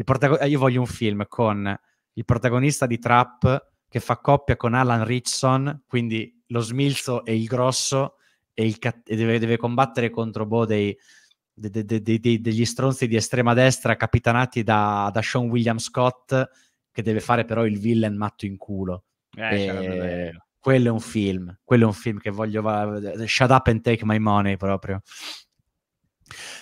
Protago- eh, io voglio un film con il protagonista di Trap che fa coppia con Alan Richson, quindi lo smilzo e il grosso, e, il e deve, deve combattere contro boh dei de, de, de, degli stronzi di estrema destra capitanati da, da, Sean William Scott che deve fare però il villain matto in culo. Eh, eh quello è un film, quello è un film che voglio... Shut up and take my money proprio.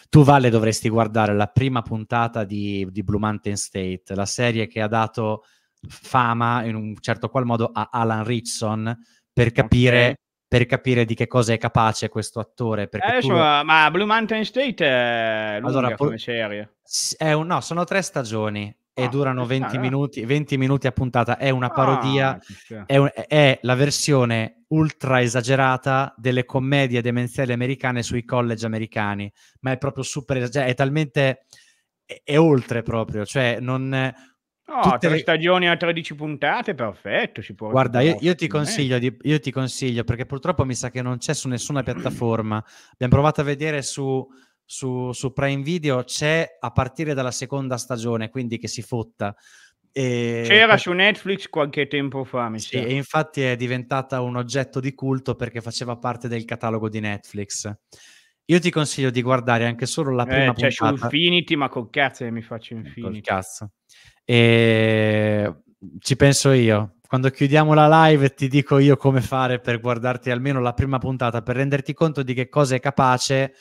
Tu, Valle, dovresti guardare la prima puntata di, di, Blue Mountain State, la serie che ha dato fama in un certo qual modo a Alan Richson per capire okay per capire di che cosa è capace questo attore. Adesso, tu... Eh, ma Blue Mountain State è lunga allora, come serie. È un, no, sono tre stagioni e ah, durano 20 eh. minuti, 20 minuti, a puntata. È una ah, parodia, ah, è, un, è, la versione ultra esagerata delle commedie demenziali americane sui college americani, ma è proprio super esagerata, cioè, è talmente... È, è oltre proprio, cioè non No, oh, tre le... stagioni a 13 puntate, perfetto. Guarda, io, io, ti di, io, ti consiglio perché purtroppo mi sa che non c'è su nessuna piattaforma. Abbiamo provato a vedere su, su, su Prime Video, c'è a partire dalla seconda stagione, quindi che si fotta. E... C'era su Netflix qualche tempo fa, mi sì, E infatti è diventata un oggetto di culto perché faceva parte del catalogo di Netflix. Io ti consiglio di guardare anche solo la eh, prima eh, cioè, puntata. C'è Infinity, ma con cazzo che mi faccio eh, Infinity. Col cazzo. E... Mm, ci penso io. Quando chiudiamo la live ti dico io come fare per guardarti almeno la prima puntata, per renderti conto di che cosa è capace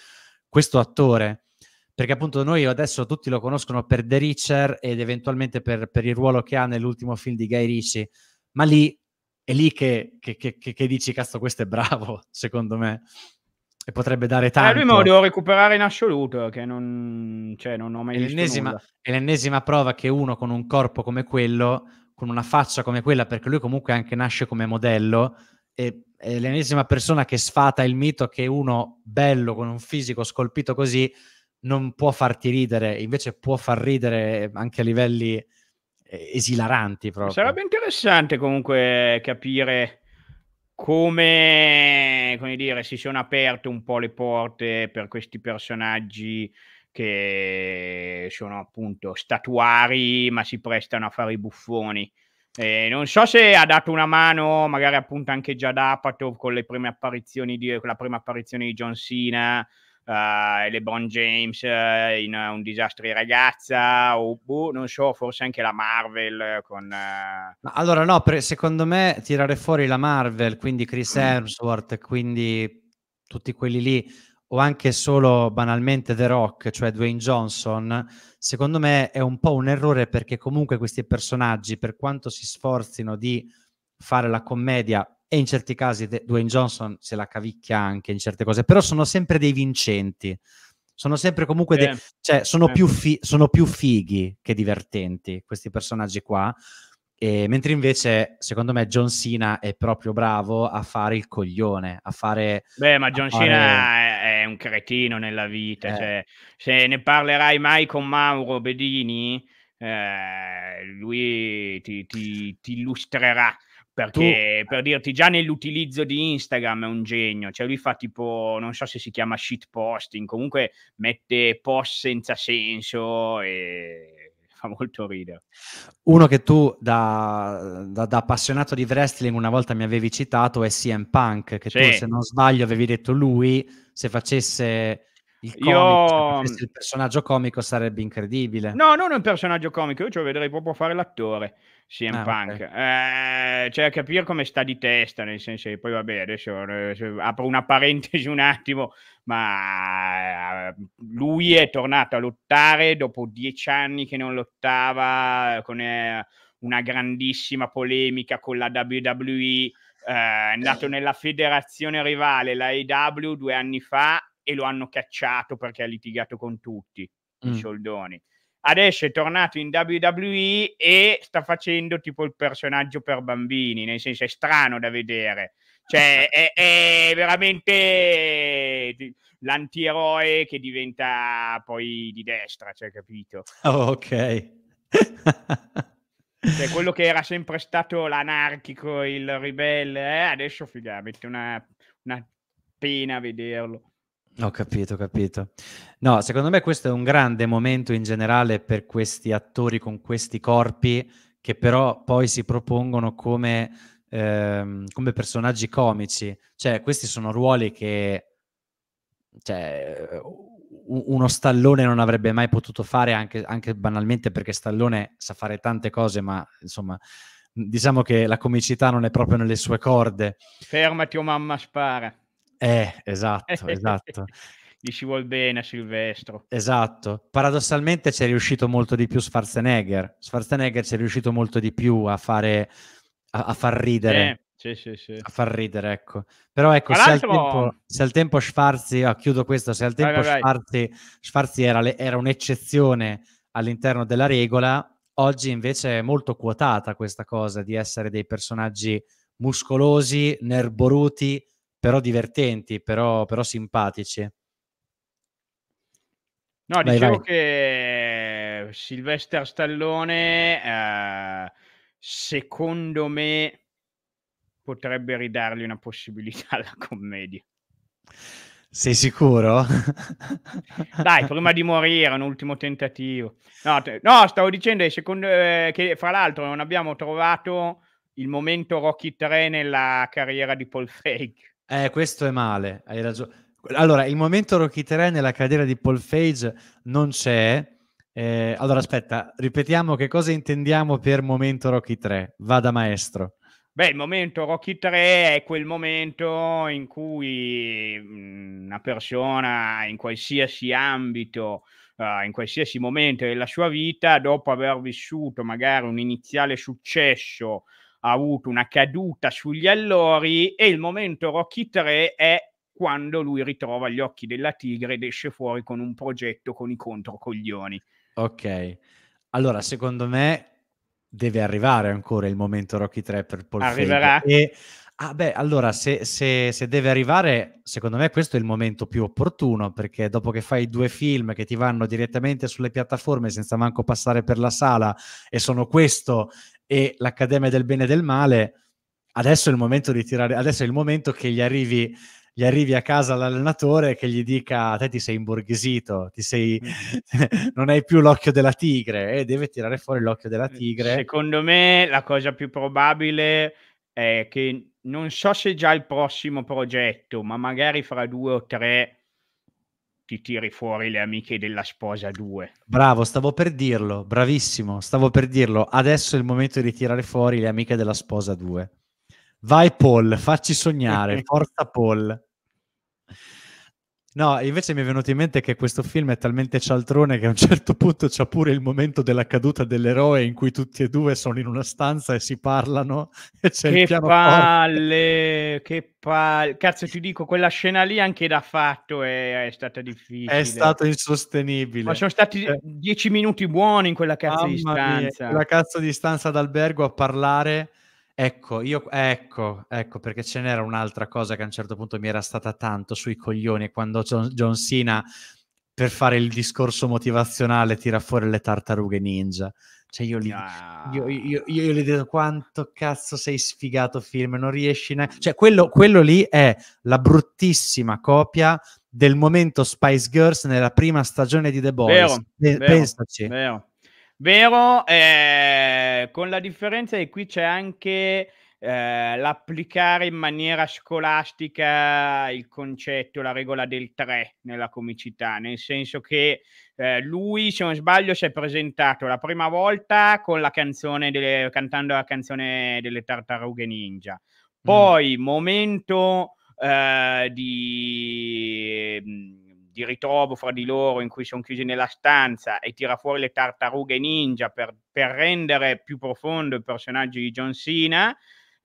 questo attore. Perché appunto noi adesso tutti lo conoscono per The Richer ed eventualmente per, per il ruolo che ha nell'ultimo film di Guy Ricci. ma lì è lì che, che, che, che dici, cazzo, questo è bravo, secondo me e potrebbe dare tanto. Eh, lui me lo devo recuperare in assoluto, che non, cioè, non ho mai è l'ennesima, È l'ennesima prova che uno con un corpo come quello, con una faccia come quella, perché lui comunque anche nasce come modello, è, è l'ennesima persona che sfata il mito che uno bello, con un fisico scolpito così, non può farti ridere, invece può far ridere anche a livelli eh, esilaranti proprio. Sarebbe interessante comunque capire come, come dire, si sono aperte un po' le porte per questi personaggi che sono appunto statuari ma si prestano a fare i buffoni. Eh, non so se ha dato una mano, magari appunto anche già Dapatov con le prime apparizioni di, con la prima apparizione di John Cena uh, LeBron James uh, in uh, Un disastro di ragazza, o boh, non so, forse anche la Marvel con... Eh, allora no, per, secondo me tirare fuori la Marvel, quindi Chris mm. Hemsworth, quindi tutti quelli lì, o anche solo banalmente The Rock, cioè Dwayne Johnson, secondo me è un po' un errore perché comunque questi personaggi, per quanto si sforzino di fare la commedia e in certi casi Dwayne Johnson se la cavicchia anche in certe cose, però sono sempre dei vincenti, sono sempre comunque, de- eh, cioè sono, eh. più fi- sono più fighi che divertenti questi personaggi qua, e, mentre invece secondo me John Cena è proprio bravo a fare il coglione, a fare... Beh, ma John fare... Cena è, un cretino nella vita, eh. cioè, se ne parlerai mai con Mauro Bedini, eh, lui ti, ti, ti illustrerà perché tu... per dirti, già nell'utilizzo di Instagram è un genio, cioè lui fa tipo, non so se si chiama shit posting, comunque mette post senza senso e fa molto ridere. Uno che tu da, da, da, appassionato di wrestling una volta mi avevi citato è CM Punk, che sì. tu se non sbaglio avevi detto lui, se facesse il comic, io... Mhmm, il personaggio comico sarebbe incredibile. No, non è un personaggio comico, io ci vedrei proprio fare l'attore CM ah, Punk. Okay. Eh, cioè, capire come sta di testa, nel senso che poi vabbè, adesso eh, apro una parentesi un attimo, ma eh, lui è tornato a lottare dopo dieci anni che non lottava, eh, con eh, una grandissima polemica con la WWE. Eh, è andato nella federazione rivale, la AEW, due anni fa e lo hanno cacciato perché ha litigato con tutti mm. i soldoni. Adesso è tornato in WWE e sta facendo tipo il personaggio per bambini, nel senso è strano da vedere. Cioè è, è veramente l'antieroe che diventa poi di destra, cioè capito? Oh, ok. cioè, quello che era sempre stato l'anarchico, il ribelle, eh, adesso figa, mette una, una pena vederlo. Ho capito, ho capito. No, secondo me questo è un grande momento in generale per questi attori con questi corpi che però poi si propongono come, ehm, come personaggi comici. Cioè, questi sono ruoli che cioè, uno Stallone non avrebbe mai potuto fare, anche, anche banalmente perché Stallone sa fare tante cose, ma insomma diciamo che la comicità non è proprio nelle sue corde. Fermati o oh mamma spara. Eh, esatto, esatto. Gli ci vuol bene a Silvestro. Esatto. Paradossalmente ci è riuscito molto di più Schwarzenegger. Schwarzenegger ci è riuscito molto di più a fare a, a far ridere. Eh. Sì, sì, sì. a far ridere, ecco. Però ecco, se al, tempo, se al, tempo, Schwarzi, oh, chiudo questo, se al tempo Schwarzi, era, era, un'eccezione all'interno della regola, oggi invece è molto quotata questa cosa di essere dei personaggi muscolosi, nerboruti, però divertenti, però, però simpatici. No, vai, dicevo vai. che Sylvester Stallone, eh, secondo me, potrebbe ridargli una possibilità alla commedia. Sei sicuro? Dai, prima di morire, un ultimo tentativo. No, te- no stavo dicendo secondo, eh, che fra l'altro non abbiamo trovato il momento Rocky 3 nella carriera di Paul Fake. Eh, questo è male, hai ragione. Allora, il momento Rocky 3 nella carriera di Paul Fage non c'è. Eh, allora, aspetta, ripetiamo che cosa intendiamo per momento Rocky 3. Vada maestro. Beh, il momento Rocky 3 è quel momento in cui mm, una persona in qualsiasi ambito, uh, in qualsiasi momento della sua vita, dopo aver vissuto magari un iniziale successo, ha avuto una caduta sugli allori e il momento Rocky 3 è quando lui ritrova gli occhi della tigre ed esce fuori con un progetto con i controcoglioni. Ok, allora secondo me deve arrivare ancora il momento Rocky 3 per Paul Arriverà. E, ah beh, allora se, se, se, deve arrivare, secondo me questo è il momento più opportuno perché dopo che fai due film che ti vanno direttamente sulle piattaforme senza manco passare per la sala e sono questo e l'Accademia del Bene e del Male, adesso è il momento di tirare, adesso è il momento che gli arrivi, gli arrivi a casa l'allenatore e che gli dica te ti sei imborghesito, ti sei, non hai più l'occhio della tigre e deve tirare fuori l'occhio della eh, tigre. Secondo me la cosa più probabile è che non so se già il prossimo progetto, ma magari fra due o tre ti tiri fuori le amiche della sposa 2. Bravo, stavo per dirlo, bravissimo, stavo per dirlo. Adesso è il momento di tirare fuori le amiche della sposa 2. Vai Paul, facci sognare, forza Paul. No, invece mi è venuto in mente che questo film è talmente cialtrone che a un certo punto c'è pure il momento della caduta dell'eroe in cui tutti e due sono in una stanza e si parlano. E c'è che il piano palle, che palle. Cazzo, ti dico, quella scena lì anche da fatto è, è stata difficile. È stato insostenibile. Ma sono stati cioè dieci minuti buoni in quella cazzo Mamma di stanza. Mia, quella cazzo di stanza d'albergo a parlare Ecco, io, ecco, ecco, perché ce n'era un'altra cosa che a un certo punto mi era stata tanto sui coglioni, quando John, John Cena, per fare il discorso motivazionale, tira fuori le tartarughe ninja. Cioè io, li, ah. detto quanto cazzo sei sfigato film, non riesci neanche... Cioè quello, quello lì è la bruttissima copia del momento Spice Girls nella prima stagione di The Boys. vero, pensaci. Vero. Vero, eh, con la differenza che qui c'è anche eh, l'applicare in maniera scolastica il concetto, la regola del 3 nella comicità, nel senso che eh, lui, se non sbaglio, si è presentato la prima volta con la canzone delle, cantando la canzone delle tartarughe ninja. Mm. Poi, eh, mm. momento di di ritrovo fra di loro in cui sono chiusi nella stanza e tira fuori le tartarughe ninja per, per rendere più profondo il personaggio di John Cena.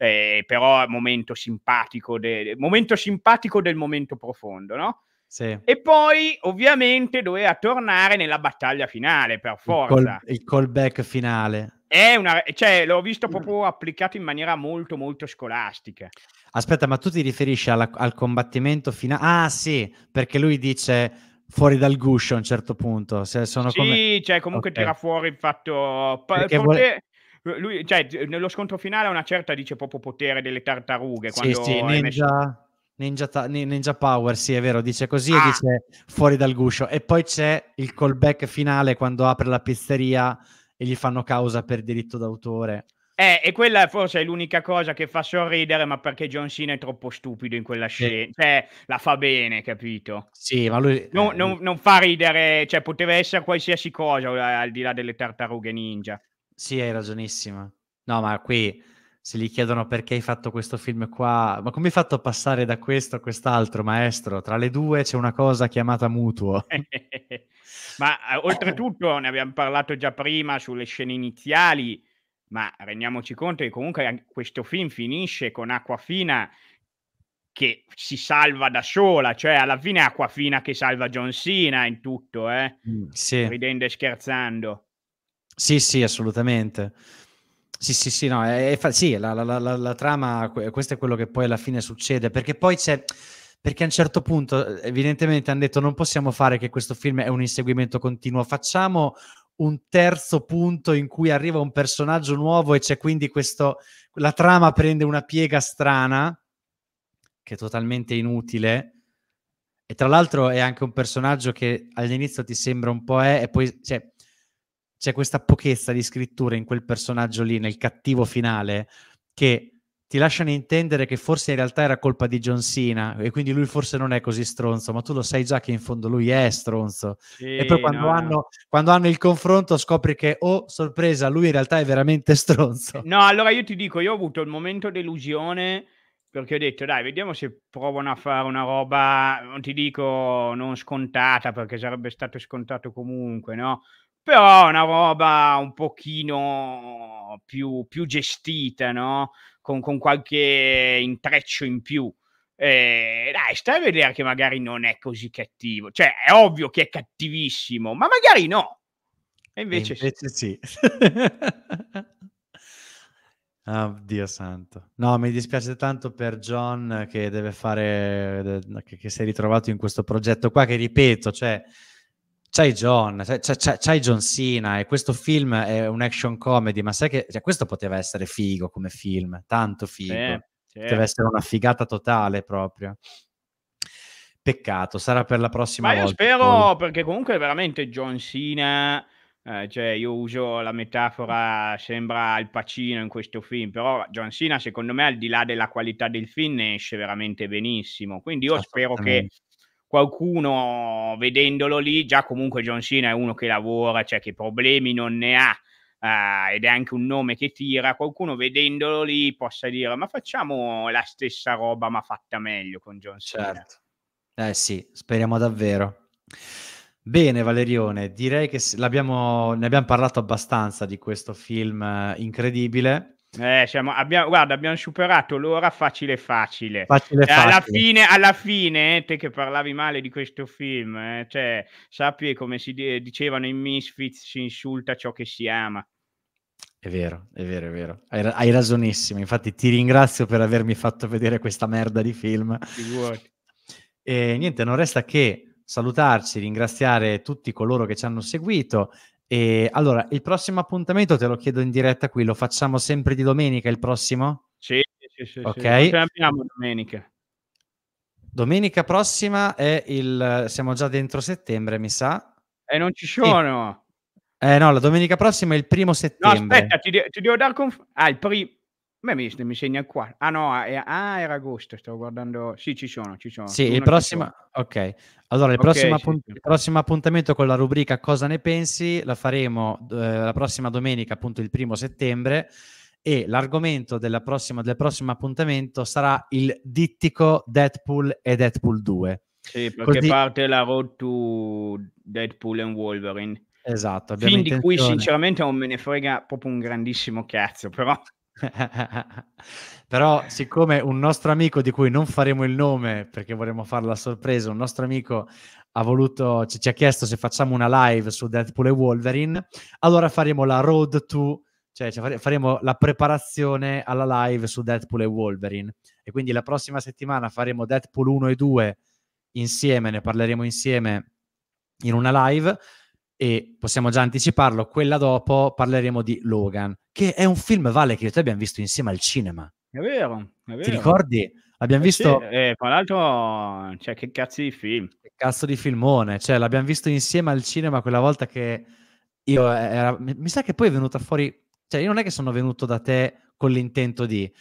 Eh, però momento simpatico, de- momento simpatico del momento profondo, no? Sì. E poi ovviamente doveva tornare nella battaglia finale per forza. Il, call- il callback finale. È una, cioè, l'ho visto proprio applicato in maniera molto, molto scolastica. Aspetta, ma tu ti riferisci alla, al combattimento finale? Ah, sì, perché lui dice fuori dal guscio a un certo punto. Se sono sì, come... cioè, comunque okay. tira fuori il fatto. Perché vuole... lui, cioè, nello scontro finale, a una certa dice proprio potere delle tartarughe. Sì, sì, ninja, ninja, ta- ninja, Power, sì, è vero, dice così ah. e dice fuori dal guscio. E poi c'è il callback finale quando apre la pizzeria e gli fanno causa per diritto d'autore. Eh, e quella forse è l'unica cosa che fa sorridere, ma perché John Cena è troppo stupido in quella scena. Cioè, la fa bene, capito? Sì, ma lui... Eh, non, non, non fa ridere, cioè, poteva essere qualsiasi cosa al di là delle tartarughe ninja. Sì, hai ragionissima. No, ma qui se gli chiedono perché hai fatto questo film qua, ma come hai fatto a passare da questo a quest'altro, maestro? Tra le due c'è una cosa chiamata mutuo. ma eh, oltretutto ne abbiamo parlato già prima sulle scene iniziali, ma rendiamoci conto che comunque questo film finisce con Acquafina che si salva da sola, cioè alla fine è Acquafina che salva John Cena in tutto, eh? mm, sì. ridendo e scherzando. Sì, sì, assolutamente. Sì, sì, sì, no, è, è, sì la, la, la, la, trama, questo è quello che poi alla fine succede, perché poi c'è, perché a un certo punto evidentemente hanno detto non possiamo fare che questo film è un inseguimento continuo, facciamo un terzo punto in cui arriva un personaggio nuovo e c'è quindi questo, la trama prende una piega strana, che è totalmente inutile, e tra l'altro è anche un personaggio che all'inizio ti sembra un po' è, eh, e poi... Cioè, c'è questa pochezza di scrittura in quel personaggio lì, nel cattivo finale, che ti lasciano intendere che forse in realtà era colpa di John Cena e quindi lui forse non è così stronzo, ma tu lo sai già che in fondo lui è stronzo. Sì, e poi quando, no, hanno, quando, hanno, il confronto scopri che, oh sorpresa, lui in realtà è veramente stronzo. No, allora io ti dico, io ho avuto il momento delusione perché ho detto, dai, vediamo se provano a fare una roba, non ti dico non scontata perché sarebbe stato scontato comunque, no? però è una roba un pochino più, più gestita, no? Con, con, qualche intreccio in più. Eh, dai, stai a vedere che magari non è così cattivo. Cioè, è ovvio che è cattivissimo, ma magari no. E invece, e invece sì. sì. oh, Dio santo. No, mi dispiace tanto per John che deve fare, che, che si è ritrovato in questo progetto qua, che ripeto, cioè c'hai John, c'hai, c'hai, John Cena e questo film è un action comedy, ma sai che cioè, questo poteva essere figo come film, tanto figo. Sì, sì. Poteva essere una figata totale proprio. Peccato, sarà per la prossima volta. Ma io spero, poi. perché comunque veramente John Cena... Eh, cioè, io uso la metafora, sembra il pacino in questo film, però John Cena, secondo me, al di là della qualità del film, ne esce veramente benissimo. Quindi io spero che qualcuno vedendolo lì, già comunque John Cena è uno che lavora, cioè che problemi non ne ha eh, ed è anche un nome che tira, qualcuno vedendolo lì possa dire ma facciamo la stessa roba ma fatta meglio con John Cena. Certo. Eh sì, speriamo davvero. Bene Valerione, direi che ne abbiamo parlato abbastanza di questo film eh, incredibile eh, cioè, abbiamo, guarda, abbiamo superato l'ora facile facile. facile, cioè, facile. Alla, fine, alla fine, eh, te che parlavi male di questo film, eh, cioè, sappi come si dicevano in Misfits, si insulta ciò che si ama. È vero, è vero, è vero. Hai, hai ragionissimo. Infatti, ti ringrazio per avermi fatto vedere questa merda di film. E niente, non resta che salutarci, ringraziare tutti coloro che ci hanno seguito. E allora, il prossimo appuntamento te lo chiedo in diretta qui, lo facciamo sempre di domenica il prossimo? Sì, sì, sì. Ok. Sì. abbiamo domenica. Domenica prossima è il... siamo già dentro settembre, mi sa. E eh, non ci sono. Sì. Eh no, la domenica prossima è il primo settembre. No, aspetta, ti, de- ti devo dare... Conf- ah, il primo... Beh, mi, segna qua. Ah no, è, ah, era agosto, stavo guardando. Sì, ci sono, ci sono. Sì, il prossimo... Ok, allora il, okay, prossimo sì, appunt- il, prossimo appuntamento con la rubrica Cosa ne pensi la faremo eh, la prossima domenica, appunto il primo settembre e l'argomento prossima, del prossimo appuntamento sarà il dittico Deadpool e Deadpool 2. Sì, perché Così... parte la road to Deadpool e Wolverine. Esatto, Fin di cui sinceramente non me ne frega proprio un grandissimo cazzo, però Però, siccome un nostro amico di cui non faremo il nome perché vorremmo farla a sorpresa, un nostro amico ha voluto, ci, ci, ha chiesto se facciamo una live su Deadpool e Wolverine, allora faremo la road to, cioè, cioè faremo la preparazione alla live su Deadpool e Wolverine. E quindi la prossima settimana faremo Deadpool 1 e 2 insieme, ne parleremo insieme in una live e possiamo già anticiparlo, quella dopo parleremo di Logan, che è un film, Vale, che io e te abbiamo visto insieme al cinema. È vero, è vero. Ti ricordi? Abbiamo eh visto... Sì, eh, tra l'altro, cioè, che cazzo di film. Che cazzo di filmone, cioè, l'abbiamo visto insieme al cinema quella volta che io... Era... Mi sa che poi è venuta fuori... Cioè, io non è che sono venuto da te con l'intento di...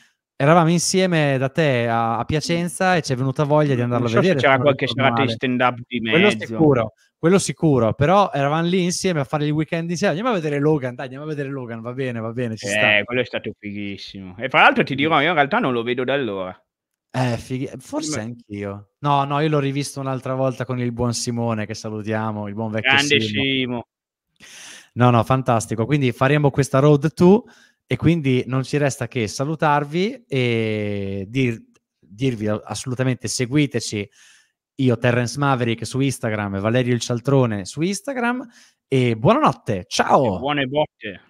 Eravamo insieme da te a, a Piacenza e ci è venuta voglia di andarlo non so a vedere. c'era qualche serata di stand up di mezzo. Quello sicuro, quello sicuro, però eravamo lì insieme a fare il weekend insieme. Andiamo a vedere Logan, dai, andiamo a vedere Logan, va bene, va bene. Ci eh, sta. quello è stato fighissimo. E fra l'altro ti dirò, io in realtà non lo vedo da allora. Eh, fighi... forse anch'io. No, no, io l'ho rivisto un'altra volta con il buon Simone che salutiamo, il buon vecchio Grande Simo. Simo. No, no, fantastico. Quindi faremo questa road to e quindi non ci resta che salutarvi e dir, dirvi assolutamente seguiteci io Terence Maverick su Instagram e Valerio il Cialtrone su Instagram e buonanotte, ciao! E buone bocche!